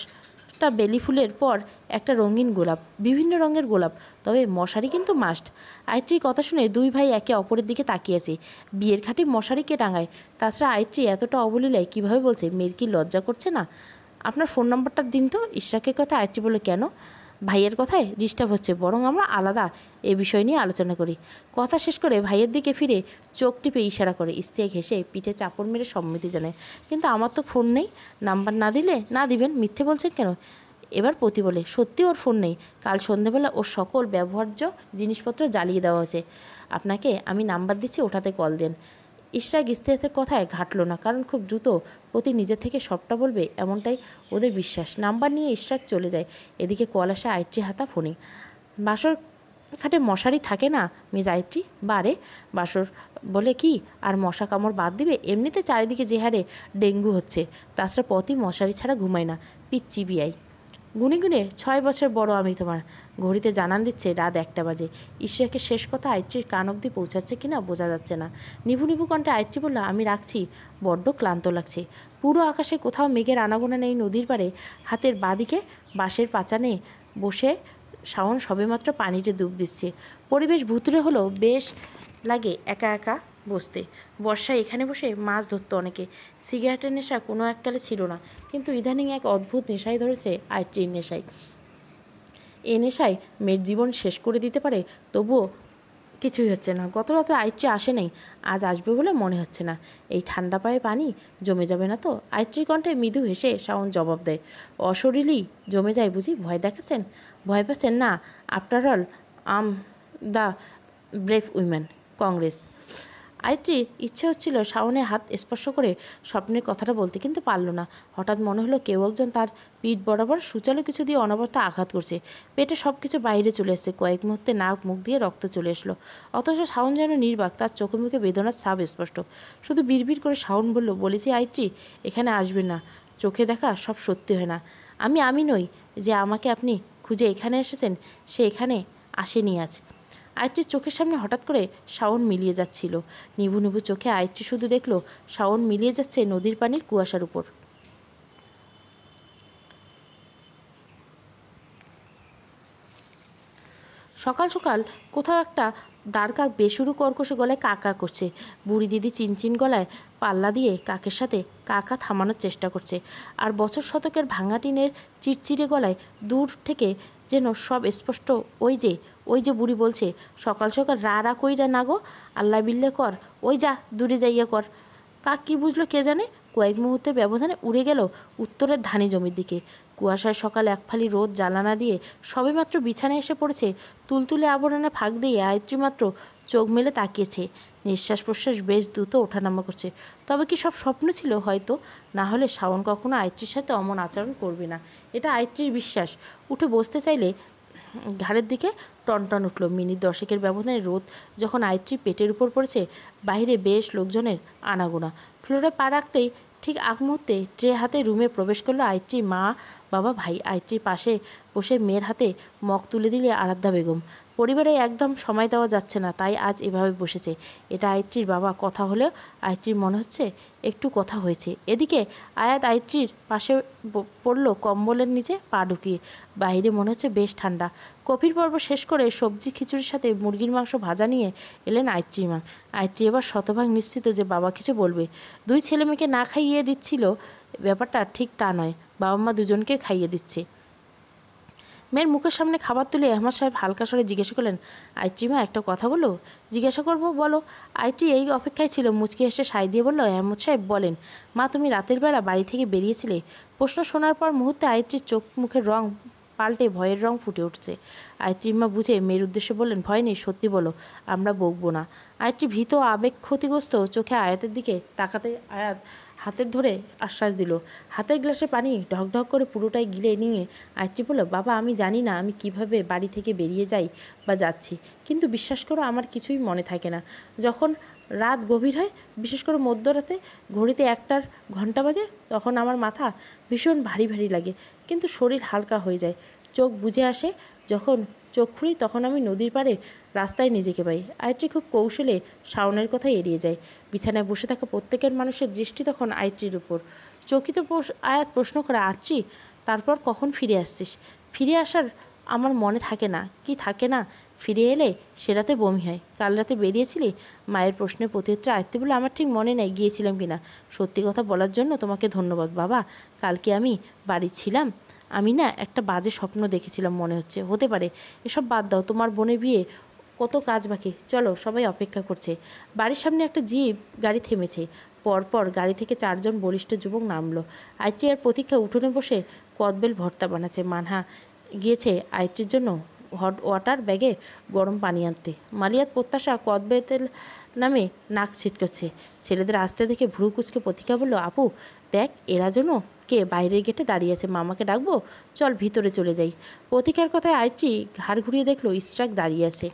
একটা বেলি ফুলের পর একটা রঙিন গোলাপ বিভিন্ন রঙের গোলাপ তবে মশারি কিন্তু মাস্ট আয়ত্রীর কথা শুনে দুই ভাই একে অপরের দিকে তাকিয়েছে বিয়ের খাটি মশারি কে টাঙায় তাছাড়া আয়ত্রী এতটা অবলীলায় কীভাবে বলছে মেয়ের কি লজ্জা করছে না আপনার ফোন নম্বরটা দিন তো ঈশ্বাকের কথা আয়ত্রী বলে কেন ভাইয়ের কথায় ডিস্টার্ব হচ্ছে বরং আমরা আলাদা এ বিষয় নিয়ে আলোচনা করি কথা শেষ করে ভাইয়ের দিকে ফিরে চোখ টিপে ইশারা করে স্ত্রী ঘেসে পিঠে চাপড় মেরে সম্মতি জানায় কিন্তু আমার তো ফোন নেই নাম্বার না দিলে না দিবেন মিথ্যে বলছেন কেন এবার প্রতি বলে সত্যি ওর ফোন নেই কাল সন্ধেবেলা ওর সকল ব্যবহার্য জিনিসপত্র জ্বালিয়ে দেওয়া হয়েছে আপনাকে আমি নাম্বার দিচ্ছি ওটাতে কল দেন ইশরাক ইস্তিয়াতের কথায় ঘাটল না কারণ খুব দ্রুত প্রতি নিজে থেকে সবটা বলবে এমনটাই ওদের বিশ্বাস নাম্বার নিয়ে ইশরাক চলে যায় এদিকে কল আসে হাতা ফোনে বাসর খাটে মশারি থাকে না মিজ আইটি বারে বাসর বলে কি আর মশা কামড় বাদ দিবে এমনিতে চারিদিকে যে হারে ডেঙ্গু হচ্ছে তাছাড়া পথই মশারি ছাড়া ঘুমায় না পিচ্চি বিআই গুনে গুনে ছয় বছর বড় আমি তোমার ঘড়িতে জানান দিচ্ছে রাত একটা বাজে ঈশ্বরকে শেষ কথা আয়ত্রীর কান অব্দি পৌঁছাচ্ছে কিনা বোঝা যাচ্ছে না নিভু নিভু কণ্ঠে আয়ত্রী বলল আমি রাখছি বড্ড ক্লান্ত লাগছে পুরো আকাশে কোথাও মেঘের আনাগোনা নেই নদীর পারে হাতের বাঁদিকে বাঁশের পাচানে বসে শাওন সবেমাত্র পানিতে ডুব দিচ্ছে পরিবেশ ভুতুরে হলেও বেশ লাগে একা একা বসতে বর্ষায় এখানে বসে মাছ ধরতো অনেকে সিগারেটের নেশা কোনো এককালে ছিল না কিন্তু ইদানিং এক অদ্ভুত নেশায় ধরেছে আয়ত্রীর নেশায় এ নেশায় মেয়ের জীবন শেষ করে দিতে পারে তবুও কিছুই হচ্ছে না গত রাতে আইচি আসে নাই আজ আসবে বলে মনে হচ্ছে না এই ঠান্ডা পায়ে পানি জমে যাবে না তো আইচির কণ্ঠে মৃদু হেসে শাওন জবাব দেয় অশরীলই জমে যায় বুঝি ভয় দেখাচ্ছেন ভয় পাচ্ছেন না after all I'm the brave women congress আয়ত্রীর ইচ্ছে হচ্ছিল শাওনের হাত স্পর্শ করে স্বপ্নের কথাটা বলতে কিন্তু পারল না হঠাৎ মনে হলো কেউ একজন তার পিঠ বরাবর সুচালো কিছু দিয়ে অনবর্ত আঘাত করছে পেটে সব কিছু বাইরে চলে এসছে কয়েক মুহূর্তে নাক মুখ দিয়ে রক্ত চলে এসলো অথচ শাওন যেন নির্বাক তার চোখে মুখে বেদনার সাব স্পষ্ট শুধু বিড়বিড় করে শাওন বলল বলেছি আয়ত্রী এখানে আসবে না চোখে দেখা সব সত্যি হয় না আমি আমি নই যে আমাকে আপনি খুঁজে এখানে এসেছেন সে এখানে আসেনি আজ আয়ত্রীর চোখের সামনে হঠাৎ করে শাওন মিলিয়ে যাচ্ছিল নিভু নিভু চোখে আয়ত্রী শুধু দেখল শাওন মিলিয়ে যাচ্ছে নদীর পানির কুয়াশার উপর সকাল সকাল কোথাও একটা দ্বারকা কাক বেসুরু কর্কশে গলায় কাকা করছে বুড়ি দিদি চিনচিন গলায় পাল্লা দিয়ে কাকের সাথে কাকা থামানোর চেষ্টা করছে আর বছর শতকের ভাঙা টিনের চিটচিড়ে গলায় দূর থেকে যেন সব স্পষ্ট ওই যে ওই যে বুড়ি বলছে সকাল সকাল রা রা কইরা না গো আল্লাহ বিল্লে কর ওই যা দূরে যাইয়া কর কাক কী বুঝলো কে জানে কয়েক মুহূর্তে ব্যবধানে উড়ে গেল উত্তরের ধানি জমির দিকে কুয়াশায় সকাল এক ফালি রোদ জ্বালানা দিয়ে সবেমাত্র বিছানায় এসে পড়েছে তুলতুলে আবরণে ফাঁক দিয়ে আয়ত্রী মাত্র চোখ মেলে তাকিয়েছে নিঃশ্বাস প্রশ্বাস বেশ দ্রুত ওঠানামা করছে তবে কি সব স্বপ্ন ছিল হয়তো না হলে শাওন কখনো আয়ত্রীর সাথে অমন আচরণ করবে না এটা আয়ত্রীর বিশ্বাস উঠে বসতে চাইলে ঘাড়ের দিকে টনটন উঠল মিনিট দশেকের ব্যবধানে রোদ যখন আয়ত্রী পেটের উপর পড়েছে বাহিরে বেশ লোকজনের আনাগোনা ফ্লোরে পা রাখতেই ঠিক আগ মুহূর্তে ট্রে হাতে রুমে প্রবেশ করলো আয়ত্রী মা বাবা ভাই আয়ত্রীর পাশে বসে মেয়ের হাতে মগ তুলে দিলে আরাধ্যা বেগম পরিবারে একদম সময় দেওয়া যাচ্ছে না তাই আজ এভাবে বসেছে এটা আয়ত্রীর বাবা কথা হলেও আয়ত্রীর মনে হচ্ছে একটু কথা হয়েছে এদিকে আয়াত আয়ত্রীর পাশে পড়ল কম্বলের নিচে পা ঢুকিয়ে বাইরে মনে হচ্ছে বেশ ঠান্ডা কফির পর্ব শেষ করে সবজি খিচুড়ির সাথে মুরগির মাংস ভাজা নিয়ে এলেন আয়ত্রীর মা আয়ত্রী এবার শতভাগ নিশ্চিত যে বাবা কিছু বলবে দুই ছেলে মেয়েকে না খাইয়ে দিচ্ছিল ব্যাপারটা ঠিক তা নয় বাবা মা দুজনকে খাইয়ে দিচ্ছে মেয়ের মুখের সামনে খাবার তুলে আহমদ সাহেব হালকা স্বরে জিজ্ঞাসা করলেন আইত্রি মা একটা কথা বলো জিজ্ঞাসা করবো বলো আইটি এই অপেক্ষায় ছিল মুচকি এসে সাই দিয়ে বলল আহমদ সাহেব বলেন মা তুমি রাতের বেলা বাড়ি থেকে বেরিয়েছিলে প্রশ্ন শোনার পর মুহূর্তে আইত্রির চোখ মুখের রং পাল্টে ভয়ের রং ফুটে উঠছে আয়ত্রীর মা বুঝে মেয়ের উদ্দেশ্যে বললেন ভয় নেই সত্যি বলো আমরা বকবো না আয়ত্রী ভীত আবেগ ক্ষতিগ্রস্ত চোখে আয়াতের দিকে তাকাতে আয়াত হাতের ধরে আশ্বাস দিল হাতের গ্লাসে পানি ঢক ঢক করে পুরোটাই গিলে নিয়ে আয়ত্রী বলল বাবা আমি জানি না আমি কিভাবে বাড়ি থেকে বেরিয়ে যাই বা যাচ্ছি কিন্তু বিশ্বাস করো আমার কিছুই মনে থাকে না যখন রাত গভীর হয় বিশেষ করে মধ্যরাতে ঘড়িতে একটার ঘন্টা বাজে তখন আমার মাথা ভীষণ ভারী ভারী লাগে কিন্তু শরীর হালকা হয়ে যায় চোখ বুঝে আসে যখন চোখ খুলি তখন আমি নদীর পাড়ে রাস্তায় নিজেকে পাই আয়ত্রী খুব কৌশলে শাওনের কথা এড়িয়ে যায় বিছানায় বসে থাকা প্রত্যেকের মানুষের দৃষ্টি তখন আয়ত্রীর উপর চকিত আয়াত প্রশ্ন করে আয়ত্রী তারপর কখন ফিরে আসছিস ফিরে আসার আমার মনে থাকে না কি থাকে না ফিরে এলে সে রাতে বমি হয় কাল রাতে বেরিয়েছিলি মায়ের প্রশ্নের প্রত্যুত্তরে আয়ত্তি বলে আমার ঠিক মনে নেই গিয়েছিলাম কিনা সত্যি কথা বলার জন্য তোমাকে ধন্যবাদ বাবা কালকে আমি বাড়ি ছিলাম আমি না একটা বাজে স্বপ্ন দেখেছিলাম মনে হচ্ছে হতে পারে এসব বাদ দাও তোমার বোনের বিয়ে কত কাজ বাকি চলো সবাই অপেক্ষা করছে বাড়ির সামনে একটা জিপ গাড়ি থেমেছে পরপর গাড়ি থেকে চারজন বলিষ্ঠ যুবক নামলো আইটি আর প্রতীক্ষা উঠোনে বসে কদবেল ভর্তা বানাচ্ছে মানহা গিয়েছে আইটির জন্য হট ওয়াটার ব্যাগে গরম পানি আনতে মালিয়াত প্রত্যাশা কদবেতেল নামে নাক ছিটকছে ছেলেদের আসতে দেখে ভ্রু কুচকে প্রতীক্ষা বলল আপু দেখ এরা যেন কে বাইরের গেটে দাঁড়িয়ে আছে মামাকে ডাকবো চল ভিতরে চলে যাই প্রতীকার কথায় আয়ত্রী ঘাড় ঘুরিয়ে দেখলো স্ট্রাক দাঁড়িয়ে আছে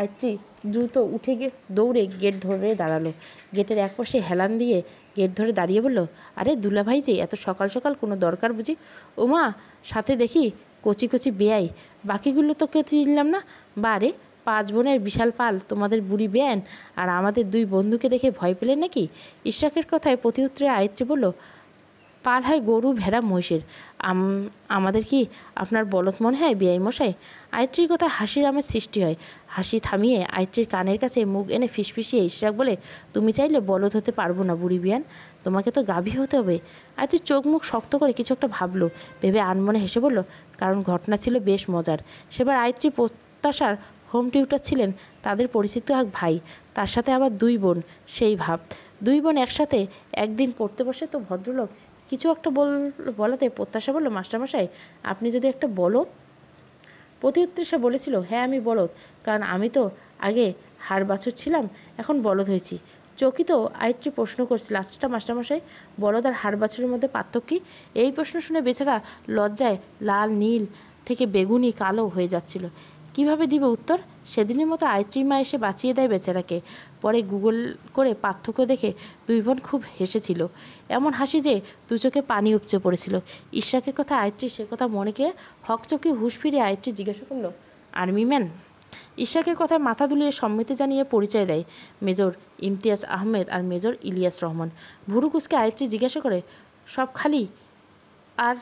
আয়ত্রী দ্রুত উঠে গিয়ে দৌড়ে গেট ধরে দাঁড়ালো গেটের এক পাশে হেলান দিয়ে গেট ধরে দাঁড়িয়ে বলল আরে দুলাভাই যে এত সকাল সকাল কোনো দরকার বুঝি ওমা সাথে দেখি কচি কচি বেয়াই বাকিগুলো তো কেউ চিনলাম না বারে পাঁচ বোনের বিশাল পাল তোমাদের বুড়ি বেয়ান আর আমাদের দুই বন্ধুকে দেখে ভয় পেলে নাকি ইশরাকের কথায় প্রতি উত্তরে আয়ত্রী বলল পাল হয় গরু ভেড়া মহিষের আমাদের কি আপনার বলত মনে হয় বিয়াই মশাই আয়ত্রীর কথা হাসির আমার সৃষ্টি হয় হাসি থামিয়ে আয়ত্রীর কানের কাছে মুখ এনে ফিসফিসিয়ে ইশরাক বলে তুমি চাইলে বলত হতে পারবো না বুড়ি বিয়ান তোমাকে তো গাভী হতে হবে তুই চোখ মুখ শক্ত করে কিছু একটা ভাবলো ভেবে আনমনে হেসে বলল কারণ ঘটনা ছিল বেশ মজার সেবার আয়ত্রী প্রত্যাশার হোম টিউটার ছিলেন তাদের পরিচিত এক ভাই তার সাথে আবার দুই বোন সেই ভাব দুই বোন একসাথে একদিন পড়তে বসে তো ভদ্রলোক কিছু একটা বল বলাতে প্রত্যাশা বলল মাস্টারমশাই আপনি যদি একটা বলো প্রতি সে বলেছিল হ্যাঁ আমি বলদ কারণ আমি তো আগে হাড় বাছুর ছিলাম এখন বলদ হয়েছি চকিত আরেকটি প্রশ্ন করছিল আচ্ছা মাস্টারমশাই বলদ আর হাড় বাছুরের মধ্যে পার্থক্য কী এই প্রশ্ন শুনে বেচারা লজ্জায় লাল নীল থেকে বেগুনি কালো হয়ে যাচ্ছিল কিভাবে দিবে উত্তর সেদিনের মতো মা এসে বাঁচিয়ে দেয় বেচারাকে পরে গুগল করে পার্থক্য দেখে দুই বোন খুব হেসেছিল এমন হাসি যে দু চোখে পানি উপচে পড়েছিল ঈশাকের কথা আয়ত্রী সে কথা মনেকে হকচকে হুশ ফিরে আয়ত্রী জিজ্ঞাসা করলো আর্মি ম্যান ইশাকের কথায় মাথা দুলিয়ে সম্মতি জানিয়ে পরিচয় দেয় মেজর ইমতিয়াজ আহমেদ আর মেজর ইলিয়াস রহমান ভুরুকুসকে আয়ত্রী জিজ্ঞাসা করে সব খালি আর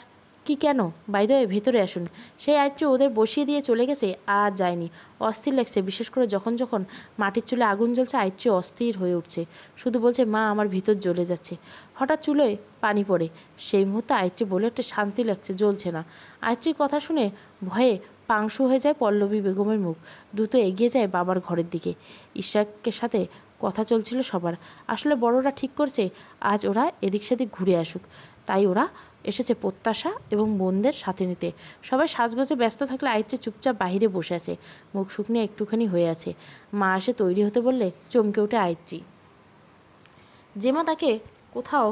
কি কেন বাইদয়ে ভেতরে আসুন সেই আয়ত্রী ওদের বসিয়ে দিয়ে চলে গেছে আর যায়নি অস্থির লাগছে বিশেষ করে যখন যখন মাটির চুলে আগুন জ্বলছে আয়ত্রী অস্থির হয়ে উঠছে শুধু বলছে মা আমার ভিতর জ্বলে যাচ্ছে হঠাৎ চুলোয় পানি পড়ে সেই মুহূর্তে আয়ত্রী বলে একটা শান্তি লাগছে জ্বলছে না আয়ত্রীর কথা শুনে ভয়ে পাংশু হয়ে যায় পল্লবী বেগমের মুখ দ্রুত এগিয়ে যায় বাবার ঘরের দিকে ইশাকের সাথে কথা চলছিল সবার আসলে বড়রা ঠিক করছে আজ ওরা এদিক সেদিক ঘুরে আসুক তাই ওরা এসেছে প্রত্যাশা এবং বোনদের সাথে নিতে সবাই সাজগোজে ব্যস্ত থাকলে আয়ত্রে চুপচাপ বাহিরে বসে আছে মুখ শুকনে একটুখানি হয়ে আছে মা এসে তৈরি হতে বললে চমকে ওঠে আয়ত্রী যেমা তাকে কোথাও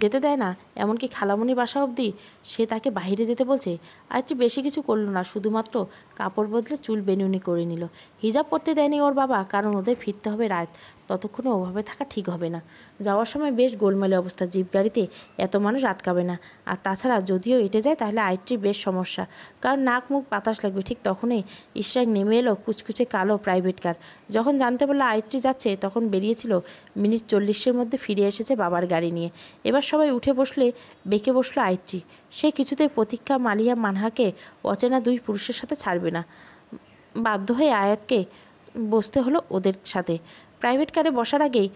যেতে দেয় না এমনকি খালামণি বাসা অবধি সে তাকে বাহিরে যেতে বলছে আর একটু বেশি কিছু করলো না শুধুমাত্র কাপড় বদলে চুল বেনুনি করে নিল হিজাব পরতে দেয়নি ওর বাবা কারণ ওদের ফিরতে হবে রাত ততক্ষণে ওভাবে থাকা ঠিক হবে না যাওয়ার সময় বেশ গোলমালে অবস্থা জিপ গাড়িতে এত মানুষ আটকাবে না আর তাছাড়া যদিও এটে যায় তাহলে আইটি বেশ সমস্যা কারণ নাক মুখ বাতাস লাগবে ঠিক তখনই ইশরাক নেমে এলো কুচকুচে কালো প্রাইভেট কার যখন জানতে পারলো আইটি যাচ্ছে তখন বেরিয়েছিল মিনিট চল্লিশের মধ্যে ফিরে এসেছে বাবার গাড়ি নিয়ে এবার সবাই উঠে বসলে বেঁকে বসলো আইটি সে কিছুতেই প্রতীক্ষা মালিয়া মানহাকে অচেনা দুই পুরুষের সাথে ছাড়বে না বাধ্য হয়ে আয়াতকে বসতে হলো ওদের সাথে প্রাইভেট কারে বসার আগেই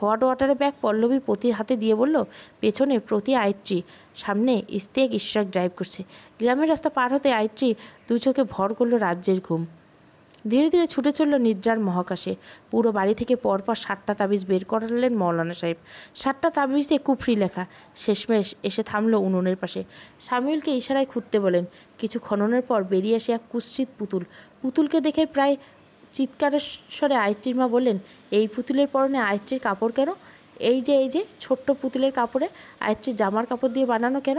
হট ওয়াটারের ব্যাগ পল্লবী প্রতির হাতে দিয়ে বলল পেছনে প্রতি আয়ত্রী সামনে ইস্তেক ইশরাক ড্রাইভ করছে গ্রামের রাস্তা পার হতে আয়ত্রি দু চোখে ভর করলো রাজ্যের ঘুম ধীরে ধীরে ছুটে চলল নিদ্রার মহাকাশে পুরো বাড়ি থেকে পরপর ষাটটা তাবিজ বের করালেন মৌলানা সাহেব ষাটটা তাবিজে কুফরি লেখা শেষমেশ এসে থামল উনুনের পাশে সামিউলকে ইশারায় খুঁড়তে বলেন কিছু খননের পর বেরিয়ে আসে এক কুশ্রিত পুতুল পুতুলকে দেখে প্রায় চিৎকারের স্বরে আয়ত্রীর মা বললেন এই পুতুলের পরনে আয়ত্রীর কাপড় কেন এই যে এই যে ছোট্ট পুতুলের কাপড়ে আয়ত্রীর জামার কাপড় দিয়ে বানানো কেন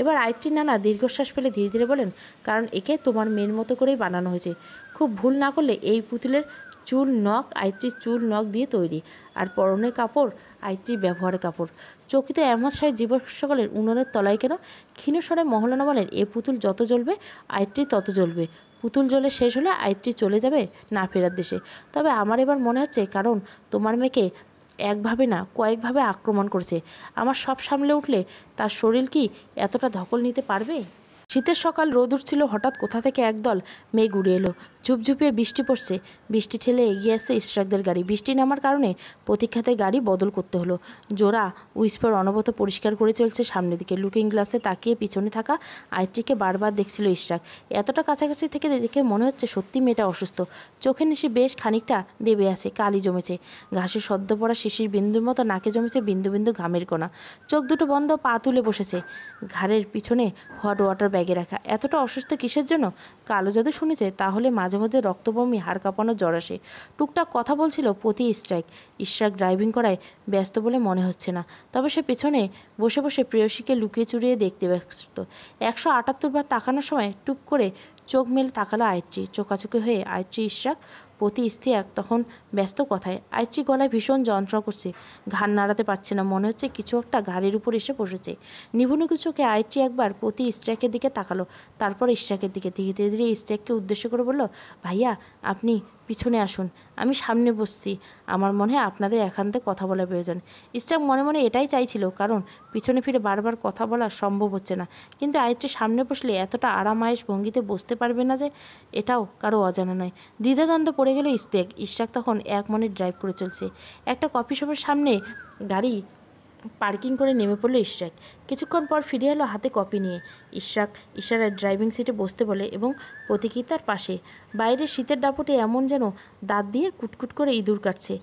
এবার আয়ত্রী নানা দীর্ঘশ্বাস ফেলে ধীরে ধীরে বলেন কারণ একে তোমার মেয়ের মতো করেই বানানো হয়েছে খুব ভুল না করলে এই পুতুলের চুল নখ আয়ত্রীর চুল নখ দিয়ে তৈরি আর পরনের কাপড় আয়ত্রীর ব্যবহারের কাপড় চকিতে এমন সাহেব জীবস্য সকলের উনুনের তলায় কেন ক্ষীণস্বরে মহলানা বলেন এ পুতুল যত জ্বলবে আয়ত্রী তত জ্বলবে পুতুল জলে শেষ হলে আয়ত্রী চলে যাবে না ফেরার দেশে তবে আমার এবার মনে হচ্ছে কারণ তোমার মেয়েকে একভাবে না কয়েকভাবে আক্রমণ করছে আমার সব সামলে উঠলে তার শরীর কি এতটা ধকল নিতে পারবে শীতের সকাল রোদ উঠছিল হঠাৎ কোথা থেকে একদল মেয়ে ঘুরে এলো ঝুপঝুপিয়ে বৃষ্টি পড়ছে বৃষ্টি ঠেলে এগিয়ে আসছে স্ট্রাকদের গাড়ি বৃষ্টি নামার কারণে প্রতীক্ষাতে গাড়ি বদল করতে হলো জোড়া উইসপার অনবত পরিষ্কার করে চলছে সামনের দিকে লুকিং গ্লাসে তাকিয়ে পিছনে থাকা আয়ত্রীকে বারবার দেখছিল ইস্ট্রাক এতটা কাছাকাছি থেকে দেখে মনে হচ্ছে সত্যি মেয়েটা অসুস্থ চোখে নিশে বেশ খানিকটা দেবে আছে কালি জমেছে ঘাসে সদ্য পড়া শিশির বিন্দুর মতো নাকে জমেছে বিন্দু বিন্দু ঘামের কোনা চোখ দুটো বন্ধ পা তুলে বসেছে ঘাড়ের পিছনে হট ওয়াটার ব্যাগে রাখা এতটা অসুস্থ কিসের জন্য কালো জাদু শুনেছে তাহলে মাঝে মাঝে মধ্যে রক্তবমি হাড় কাঁপানো জ্বর আসে টুকটাক কথা বলছিল প্রতি স্ট্রাইক ইশরাক ড্রাইভিং করায় ব্যস্ত বলে মনে হচ্ছে না তবে সে পেছনে বসে বসে প্রেয়সীকে লুকিয়ে চুরিয়ে দেখতে ব্যস্ত একশো আটাত্তর বার তাকানোর সময় টুক করে চোখ মেলে তাকালো আয়ত্রী চোখাচোখি হয়ে আয়ত্রী ইশরাক পতি স্ত্রী এক তখন ব্যস্ত কথায় আইচি গলায় ভীষণ যন্ত্রণা করছে ঘাড় নাড়াতে পারছে না মনে হচ্ছে কিছু একটা ঘাড়ের উপর এসে বসেছে নিবুনু কিছুকে আইচি একবার পতি ইস্ট্রাকের দিকে তাকালো তারপর ইস্ট্রাকের দিকে ধীরে ধীরে ধীরে ইস্ট্রাককে উদ্দেশ্য করে বলল ভাইয়া আপনি পিছনে আসুন আমি সামনে বসছি আমার মনে হয় আপনাদের একান্তে কথা বলা প্রয়োজন ইস্টাক মনে মনে এটাই চাইছিল কারণ পিছনে ফিরে বারবার কথা বলা সম্ভব হচ্ছে না কিন্তু আয়ত্রী সামনে বসলে এতটা আরামায়েশ ভঙ্গিতে বসতে পারবে না যে এটাও কারো অজানা নয় দ্বিধাদ্বন্দ্ব পড়ে গেল ইস্তেক ইশরাক তখন এক মনে ড্রাইভ করে চলছে একটা কফি শপের সামনে গাড়ি পার্কিং করে নেমে পড়লো ইশরাক কিছুক্ষণ পর ফিরে এলো হাতে কপি নিয়ে ইশরাক ইশারায় ড্রাইভিং সিটে বসতে বলে এবং প্রতীকিতার পাশে বাইরে শীতের ডাপটে এমন যেন দাঁত দিয়ে কুটকুট করে ইঁদুর কাটছে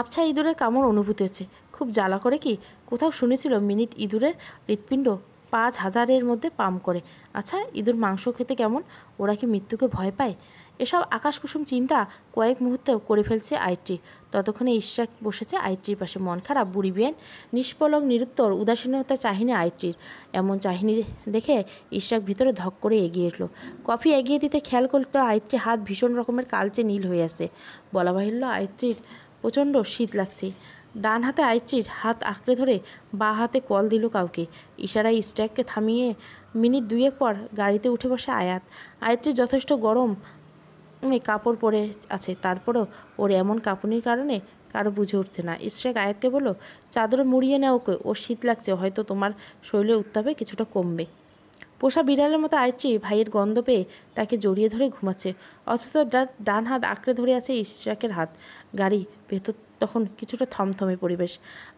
আবছা ইঁদুরের কামড় অনুভূতি হচ্ছে খুব জ্বালা করে কি কোথাও শুনেছিল মিনিট ইঁদুরের হৃৎপিণ্ড পাঁচ হাজারের মধ্যে পাম করে আচ্ছা ইঁদুর মাংস খেতে কেমন ওরা কি মৃত্যুকে ভয় পায় এসব আকাশকুসুম চিন্তা কয়েক মুহূর্তে করে ফেলছে আইটি ততক্ষণে ঈশ্বাক বসেছে আইটির পাশে মন খারাপ বুড়ি বিয়ান নিষ্পলক নিরুত্তর উদাসীনতা চাহিনি আইটির এমন চাহিনি দেখে ঈশ্বাক ভিতরে ধক করে এগিয়ে এলো কফি এগিয়ে দিতে খেয়াল করতে আইটির হাত ভীষণ রকমের কালচে নীল হয়ে আসে বলা বাহিল্য আইটির প্রচণ্ড শীত লাগছে ডান হাতে আইচির হাত আঁকড়ে ধরে বা হাতে কল দিল কাউকে ইশারায় স্ট্যাককে থামিয়ে মিনিট দুয়েক পর গাড়িতে উঠে বসে আয়াত আয়াত্রীর যথেষ্ট গরম কাপড় পরে আছে তারপরও ওর এমন কাঁপুনির কারণে কারো বুঝে উঠছে না ইস্ট্রেক আয়াতকে বলো চাদর মুড়িয়ে নেও ওকে ও শীত লাগছে হয়তো তোমার শরীরে উত্তাপে কিছুটা কমবে পোষা বিড়ালের মতো আয়ত্রী ভাইয়ের গন্ধ পেয়ে তাকে জড়িয়ে ধরে ঘুমাচ্ছে অথচ ডান হাত আঁকড়ে ধরে আছে ইস্ট্রাকের হাত গাড়ি ভেতর তখন কিছুটা থমথমে পরিবেশ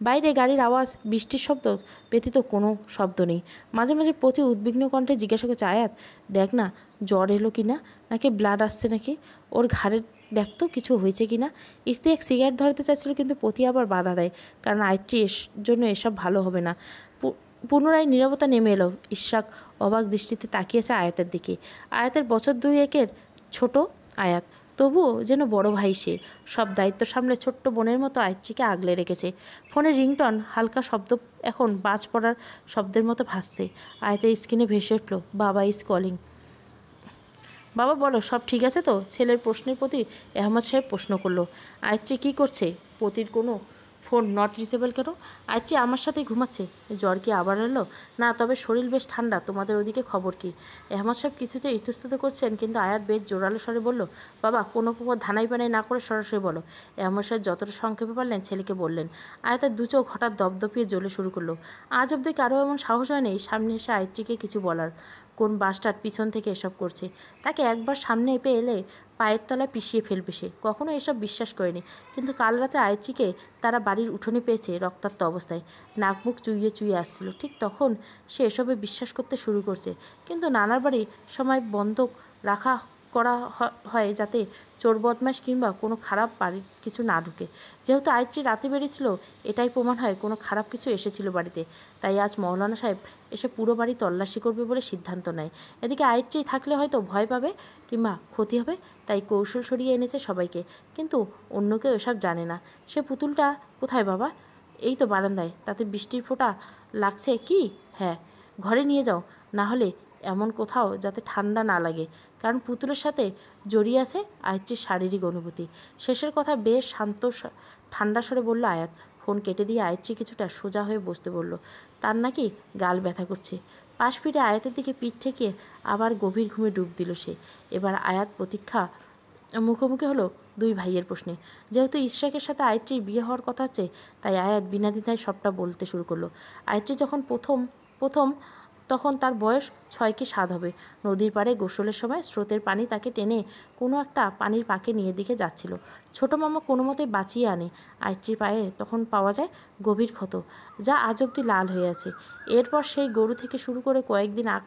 বাইরে গাড়ির আওয়াজ বৃষ্টির শব্দ ব্যতীত কোনো শব্দ নেই মাঝে মাঝে প্রতি উদ্বিগ্ন কণ্ঠে জিজ্ঞাসা করছে আয়াত দেখ না জ্বর এলো কি না নাকি ব্লাড আসছে নাকি ওর ঘাড়ের দেখতো কিছু হয়েছে কি না স্ত্রী এক সিগারেট ধরতে চাচ্ছিল কিন্তু প্রতি আবার বাধা দেয় কারণ আয়ত্রী এর জন্য এসব ভালো হবে না পুনরায় নিরবতা নেমে এলো ইশাক অবাক দৃষ্টিতে তাকিয়েছে আয়াতের দিকে আয়াতের বছর দুই একের ছোট আয়াত তবুও যেন বড় ভাই সে সব দায়িত্ব সামলে ছোট্ট বোনের মতো আয়ত্রীকে আগলে রেখেছে ফোনের রিংটন হালকা শব্দ এখন বাজ পড়ার শব্দের মতো ভাসছে আয়তের স্ক্রিনে ভেসে উঠল বাবা ইজ কলিং বাবা বলো সব ঠিক আছে তো ছেলের প্রশ্নের প্রতি আহমদ সাহেব প্রশ্ন করলো আয়ত্রী কী করছে পতির কোনো ফোন নট রিচেবল কেন আইটি আমার সাথেই ঘুমাচ্ছে জ্বর কি আবার এলো না তবে শরীর বেশ ঠান্ডা তোমাদের ওদিকে খবর কি এহমদ সাহেব কিছুতে ইতস্তত করছেন কিন্তু আয়াত বেশ জোরালো স্বরে বলল বাবা কোনো প্রকার ধানাই পানাই না করে সরাসরি বলো এহমদ সাহেব যতটা সংক্ষেপে পারলেন ছেলেকে বললেন আয়াতের দু চোখ হঠাৎ দপদপিয়ে জ্বলে শুরু করলো আজ অব্দি কারো এমন সাহস হয়নি সামনে এসে আয়ত্রীকে কিছু বলার কোন বাসটার পিছন থেকে এসব করছে তাকে একবার সামনে এলে পায়ের তলায় পিষিয়ে ফেলবে সে কখনো এসব বিশ্বাস করেনি কিন্তু কাল রাতে আয়ত্রীকে তারা বাড়ির উঠোনে পেয়েছে রক্তাক্ত অবস্থায় নাকমুখ চুইয়ে চুইয়ে আসছিল ঠিক তখন সে এসবে বিশ্বাস করতে শুরু করছে কিন্তু নানার বাড়ি সময় বন্ধক রাখা করা হয় যাতে চোর বদমাস কিংবা কোনো খারাপ বাড়ির কিছু না ঢুকে যেহেতু আয়ত্রী রাতে বেরিয়েছিল এটাই প্রমাণ হয় কোনো খারাপ কিছু এসেছিল বাড়িতে তাই আজ মৌলানা সাহেব এসে পুরো বাড়ি তল্লাশি করবে বলে সিদ্ধান্ত নেয় এদিকে আয়ত্রী থাকলে হয়তো ভয় পাবে কিংবা ক্ষতি হবে তাই কৌশল সরিয়ে এনেছে সবাইকে কিন্তু অন্য কেউ এসব জানে না সে পুতুলটা কোথায় বাবা এই তো বারান্দায় তাতে বৃষ্টির ফোঁটা লাগছে কি হ্যাঁ ঘরে নিয়ে যাও না হলে এমন কোথাও যাতে ঠান্ডা না লাগে কারণ পুতুলের সাথে জড়িয়ে আছে আয়াতটির শারীরিক অনুভূতি শেষের কথা বেশ শান্ত ঠান্ডা স্বরে বলল আয়াত ফোন কেটে দিয়ে আয়াতটি কিছুটা সোজা হয়ে বসতে বলল তার নাকি গাল ব্যথা করছে পাশ ফিরে আয়াতের দিকে পিঠ ঠেকে আবার গভীর ঘুমে ডুব দিল সে এবার আয়াত প্রতীক্ষা মুখোমুখি হলো দুই ভাইয়ের প্রশ্নে যেহেতু ইশরাকের সাথে আয়ত্রীর বিয়ে হওয়ার কথা আছে তাই আয়াত বিনা দ্বিধায় সবটা বলতে শুরু করলো আয়ত্রী যখন প্রথম প্রথম তখন তার বয়স ছয় কি সাত হবে নদীর পাড়ে গোসলের সময় স্রোতের পানি তাকে টেনে কোনো একটা পানির পাকে নিয়ে দিকে যাচ্ছিল ছোট মামা কোনো মতে বাঁচিয়ে আনে আইটির পায়ে তখন পাওয়া যায় গভীর ক্ষত যা আজ অব্দি লাল হয়ে আছে এরপর সেই গরু থেকে শুরু করে কয়েকদিন আগ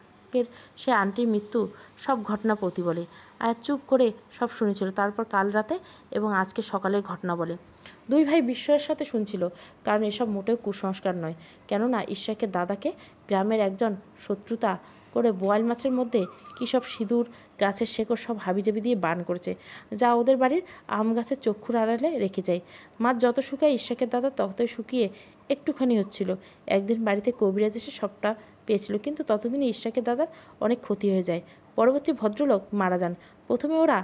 সে আন্টির মৃত্যু সব ঘটনা প্রতি বলে আর চুপ করে সব শুনেছিল তারপর কাল রাতে এবং আজকে সকালের ঘটনা বলে দুই ভাই বিস্ময়ের সাথে শুনছিল কারণ এসব মোটেও কুসংস্কার নয় কেননা ঈশ্বরকে দাদাকে গ্রামের একজন শত্রুতা করে বোয়াল মাছের মধ্যে কী সব সিঁদুর গাছের শেকড় সব হাবিজাবি দিয়ে বান করেছে যা ওদের বাড়ির আম গাছের চক্ষুর আড়ালে রেখে যায় মাছ যত শুকায় ঈশ্বাকের দাদা ততই শুকিয়ে একটুখানি হচ্ছিল একদিন বাড়িতে কবিরাজ এসে সবটা পেয়েছিল কিন্তু ততদিন ঈশ্বাকের দাদার অনেক ক্ষতি হয়ে যায় পরবর্তী ভদ্রলোক মারা যান প্রথমে ওরা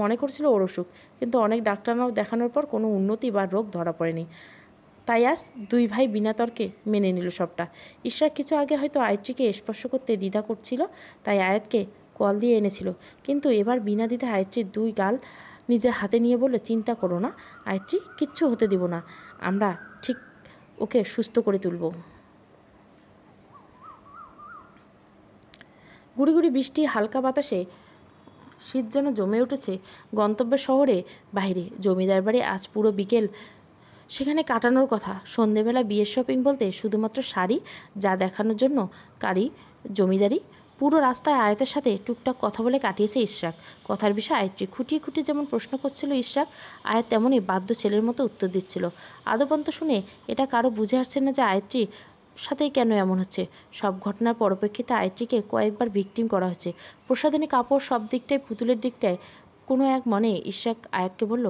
মনে করছিল ওর অসুখ কিন্তু অনেক ডাক্তাররাও দেখানোর পর কোনো উন্নতি বা রোগ ধরা পড়েনি তাই আজ দুই ভাই বিনা তর্কে মেনে নিল সবটা ঈশ্বর কিছু আগে হয়তো আয়ত্রীকে স্পর্শ করতে দ্বিধা করছিল তাই আয়াতকে কল দিয়ে এনেছিল কিন্তু এবার বিনা দ্বিধা আয়ত্রীর দুই গাল নিজের হাতে নিয়ে বললে চিন্তা করো না আয়ত্রী কিচ্ছু হতে দিব না আমরা ঠিক ওকে সুস্থ করে তুলব গুড়ি গুড়ি বৃষ্টি হালকা বাতাসে শীত যেন জমে উঠেছে গন্তব্য শহরে বাইরে জমিদার বাড়ি আজ পুরো বিকেল সেখানে কাটানোর কথা সন্ধেবেলা বিয়ের শপিং বলতে শুধুমাত্র শাড়ি যা দেখানোর জন্য কারি জমিদারি পুরো রাস্তায় আয়তের সাথে টুকটাক কথা বলে কাটিয়েছে ইশরাক কথার বিষয়ে আয়ত্রি খুঁটিয়ে খুঁটিয়ে যেমন প্রশ্ন করছিল ইশরাক আয়াত তেমনই বাধ্য ছেলের মতো উত্তর দিচ্ছিল আদপন্ত শুনে এটা কারো বুঝে আসছে না যে আয়ত্রী সাথেই কেন এমন হচ্ছে সব ঘটনার পরপ্রেক্ষিতে আয়ত্রীকে কয়েকবার ভিকটিম করা হচ্ছে প্রসাধনী কাপড় সব দিকটায় পুতুলের দিকটায় কোনো এক মনে ইশাক আয়াতকে বলল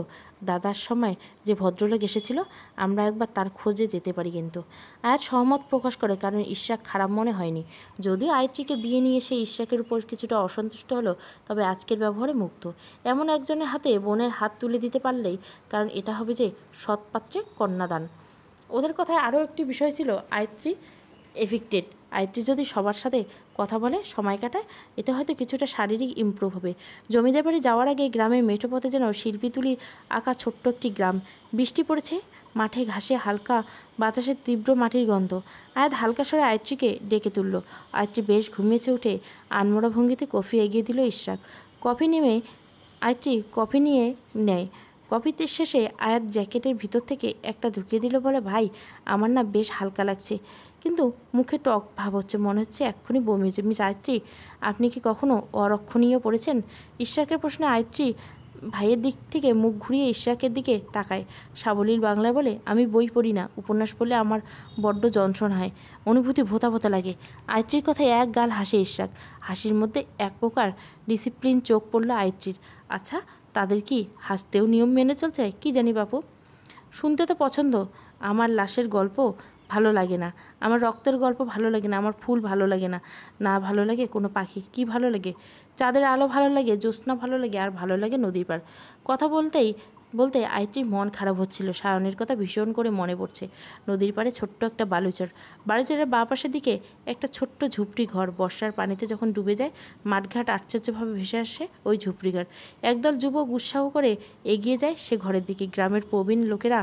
দাদার সময় যে ভদ্রলোক এসেছিল আমরা একবার তার খোঁজে যেতে পারি কিন্তু আয়াত সহমত প্রকাশ করে কারণ ঈশাক খারাপ মনে হয়নি যদিও আয়ত্রীকে বিয়ে নিয়ে সে ঈশাকের উপর কিছুটা অসন্তুষ্ট হলো তবে আজকের ব্যবহারে মুক্ত এমন একজনের হাতে বোনের হাত তুলে দিতে পারলেই কারণ এটা হবে যে সৎপাত্রে কন্যাদান ওদের কথায় আরও একটি বিষয় ছিল আয়ত্রী এফিক্টেড আয়ত্রী যদি সবার সাথে কথা বলে সময় কাটায় এতে হয়তো কিছুটা শারীরিক ইম্প্রুভ হবে জমিদার বাড়ি যাওয়ার আগে গ্রামের মেঠোপথে যেন শিল্পী তুলি আঁকা ছোট্ট একটি গ্রাম বৃষ্টি পড়েছে মাঠে ঘাসে হালকা বাতাসের তীব্র মাটির গন্ধ আয়াত হালকা স্বরে আয়ত্রীকে ডেকে তুলল আয়ত্রী বেশ ঘুমিয়েছে উঠে আনমোড়া ভঙ্গিতে কফি এগিয়ে দিল ইশরাক কফি নেমে আয়ত্রী কফি নিয়ে নেয় কফিতে শেষে আয়াত জ্যাকেটের ভিতর থেকে একটা ঢুকিয়ে দিল বলে ভাই আমার না বেশ হালকা লাগছে কিন্তু মুখে টক ভাব হচ্ছে মনে হচ্ছে এক্ষুনি বমি হচ্ছে মিস আয়ত্রী আপনি কি কখনো অরক্ষণীয় পড়েছেন ঈশ্বরকের প্রশ্নে আয়ত্রী ভাইয়ের দিক থেকে মুখ ঘুরিয়ে ইশরাকের দিকে তাকায় সাবলীল বাংলা বলে আমি বই পড়ি না উপন্যাস পড়লে আমার বড্ড যন্ত্রণা হয় অনুভূতি ভোতা ভোতা লাগে আয়ত্রীর কথায় এক গাল হাসে ইশরাক হাসির মধ্যে এক প্রকার ডিসিপ্লিন চোখ পড়লো আয়ত্রীর আচ্ছা তাদের কি হাসতেও নিয়ম মেনে চলছে কি জানি বাপু শুনতে তো পছন্দ আমার লাশের গল্প ভালো লাগে না আমার রক্তের গল্প ভালো লাগে না আমার ফুল ভালো লাগে না না ভালো লাগে কোনো পাখি কি ভালো লাগে চাঁদের আলো ভালো লাগে জ্যোৎস্না ভালো লাগে আর ভালো লাগে নদীর পার কথা বলতেই বলতে আয়ত্রীর মন খারাপ হচ্ছিল সায়নের কথা ভীষণ করে মনে পড়ছে নদীর পাড়ে ছোট্ট একটা বালুচর বালুচরের বা পাশের দিকে একটা ছোট্ট ঝুপড়ি ঘর বর্ষার পানিতে যখন ডুবে যায় মাঠঘাট আশ্চর্যভাবে ভেসে আসে ওই ঝুপড়ি ঘর একদল যুবক উৎসাহ করে এগিয়ে যায় সে ঘরের দিকে গ্রামের প্রবীণ লোকেরা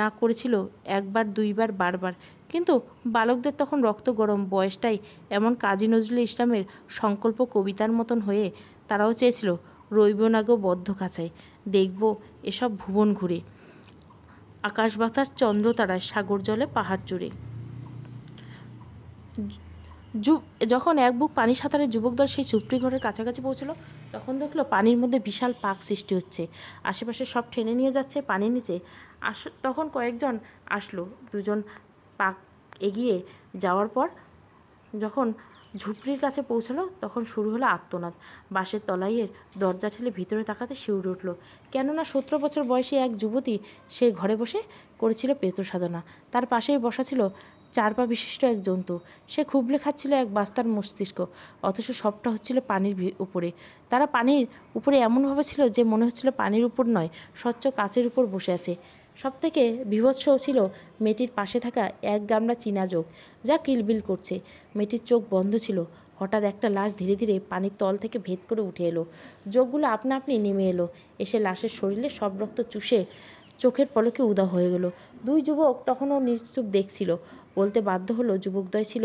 না করেছিল একবার দুইবার বারবার কিন্তু বালকদের তখন রক্ত গরম বয়সটাই এমন কাজী নজরুল ইসলামের সংকল্প কবিতার মতন হয়ে তারাও চেয়েছিল রইব না গো বদ্ধ কাছায় দেখব এসব ভুবন ঘুরে আকাশ বাতাস চন্দ্র তারায় সাগর জলে পাহাড় চড়ে যখন এক বুক পানি সাঁতারে যুবক দল সেই চুপড়ি ঘরের কাছাকাছি পৌঁছলো তখন দেখলো পানির মধ্যে বিশাল পাক সৃষ্টি হচ্ছে আশেপাশে সব ঠেনে নিয়ে যাচ্ছে পানির নিচে আস তখন কয়েকজন আসলো দুজন পাক এগিয়ে যাওয়ার পর যখন ঝুপড়ির কাছে পৌঁছালো তখন শুরু হলো আত্মনাদ বাসের তলাইয়ের দরজা ঠেলে ভিতরে তাকাতে শিউরে উঠল কেননা সতেরো বছর বয়সী এক যুবতী সে ঘরে বসে করেছিল পেতু সাধনা তার পাশেই বসা ছিল চার পা বিশিষ্ট এক জন্তু সে খুবলে খাচ্ছিল এক বাস্তার মস্তিষ্ক অথচ সবটা হচ্ছিল পানির উপরে তারা পানির উপরে এমনভাবে ছিল যে মনে হচ্ছিল পানির উপর নয় স্বচ্ছ কাচের উপর বসে আছে সবথেকে বিভৎস ছিল মেয়েটির পাশে থাকা এক গামলা যোগ যা কিলবিল করছে মেয়েটির চোখ বন্ধ ছিল হঠাৎ একটা লাশ ধীরে ধীরে পানির তল থেকে ভেদ করে উঠে এলো যোগগুলো আপনা আপনি নেমে এলো এসে লাশের শরীরে সব রক্ত চুষে চোখের পলকে উদা হয়ে গেল দুই যুবক তখনও নিশ্চুপ দেখছিল বলতে বাধ্য হলো যুবকদ্বয় ছিল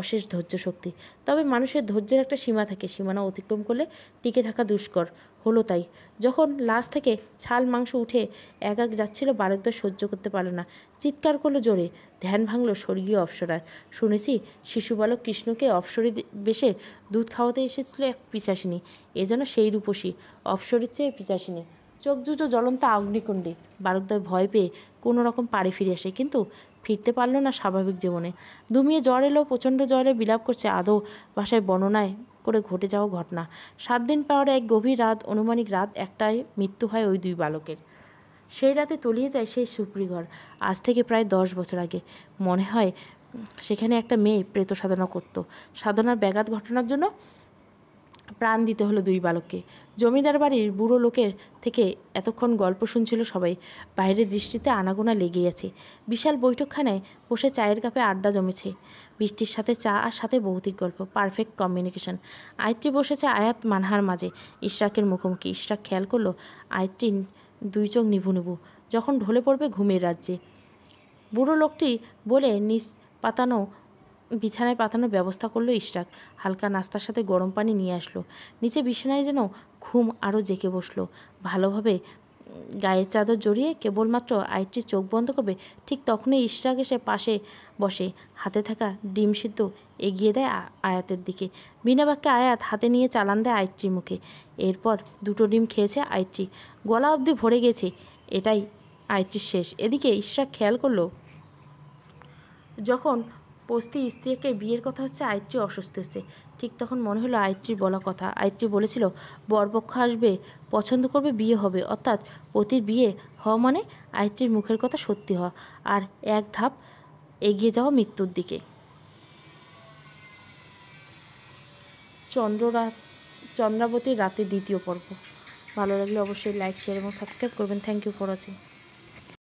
অশেষ ধৈর্য শক্তি তবে মানুষের ধৈর্যের একটা সীমা থাকে সীমানা অতিক্রম করলে টিকে থাকা দুষ্কর হলো তাই যখন লাশ থেকে ছাল মাংস উঠে এক এক যাচ্ছিল বালকদের সহ্য করতে পারল না চিৎকার করলো জোরে ধ্যান ভাঙল স্বর্গীয় অপসরার শুনেছি শিশু বালক কৃষ্ণকে অপসরি বেশে দুধ খাওয়াতে এসেছিল এক পিচাসিনী এ যেন সেই রূপসী অপসরের চেয়ে পিচাসিনী চোখ দুটো জ্বলন্ত আগ্নিকুণ্ডে বালকদ্বয় ভয় পেয়ে কোনো রকম পাড়ে ফিরে আসে কিন্তু ফিরতে পারল না স্বাভাবিক জীবনে দুমিয়ে জ্বর এলো প্রচণ্ড জ্বরে বিলাপ করছে আদৌ ভাষায় বর্ণনায় করে ঘটে যাওয়া ঘটনা সাত দিন পাওয়ার এক গভীর রাত অনুমানিক রাত একটাই মৃত্যু হয় ওই দুই বালকের সেই রাতে তলিয়ে যায় সেই সুপ্রিঘর আজ থেকে প্রায় দশ বছর আগে মনে হয় সেখানে একটা মেয়ে প্রেত সাধনা করতো সাধনার ব্যাঘাত ঘটনার জন্য প্রাণ দিতে হলো দুই বালককে জমিদার বাড়ির বুড়ো লোকের থেকে এতক্ষণ গল্প শুনছিল সবাই বাইরের দৃষ্টিতে আনাগোনা লেগেই আছে বিশাল বৈঠকখানায় বসে চায়ের কাপে আড্ডা জমেছে বৃষ্টির সাথে চা আর সাথে ভৌতিক গল্প পারফেক্ট কমিউনিকেশন আয়ত্রি বসেছে আয়াত মানহার মাঝে ইশরাকের মুখোমুখি ইশরাক খেয়াল করলো আয়ত্রি দুই চোখ নিভু নিবু যখন ঢলে পড়বে ঘুমের রাজ্যে বুড়ো লোকটি বলে নিস পাতানো বিছানায় পাতানোর ব্যবস্থা করলো ইশরাক হালকা নাস্তার সাথে গরম পানি নিয়ে আসলো নিচে বিছানায় যেন ঘুম আরও জেঁকে বসলো ভালোভাবে গায়ের চাদর জড়িয়ে কেবলমাত্র আয়ত্রী চোখ বন্ধ করবে ঠিক তখনই ইশরাক এসে পাশে বসে হাতে থাকা ডিম সিদ্ধ এগিয়ে দেয় আয়াতের দিকে বিনা বাক্যে আয়াত হাতে নিয়ে চালান দেয় আয়ত্রীর মুখে এরপর দুটো ডিম খেয়েছে আয়ত্রী গলা অবধি ভরে গেছে এটাই আয়ত্রীর শেষ এদিকে ইশরাক খেয়াল করলো যখন পস্তি স্ত্রীকে বিয়ের কথা হচ্ছে আয়ত্রী অসুস্থ হচ্ছে ঠিক তখন মনে হলো আয়ত্রীর বলা কথা আয়ত্রী বলেছিল বরপক্ষ আসবে পছন্দ করবে বিয়ে হবে অর্থাৎ পতির বিয়ে হওয়া মানে আয়ত্রীর মুখের কথা সত্যি হওয়া আর এক ধাপ এগিয়ে যাওয়া মৃত্যুর দিকে চন্দ্ররা চন্দ্রাবতীর রাতে দ্বিতীয় পর্ব ভালো লাগলে অবশ্যই লাইক শেয়ার এবং সাবস্ক্রাইব করবেন থ্যাংক ইউ ফর ওয়াচিং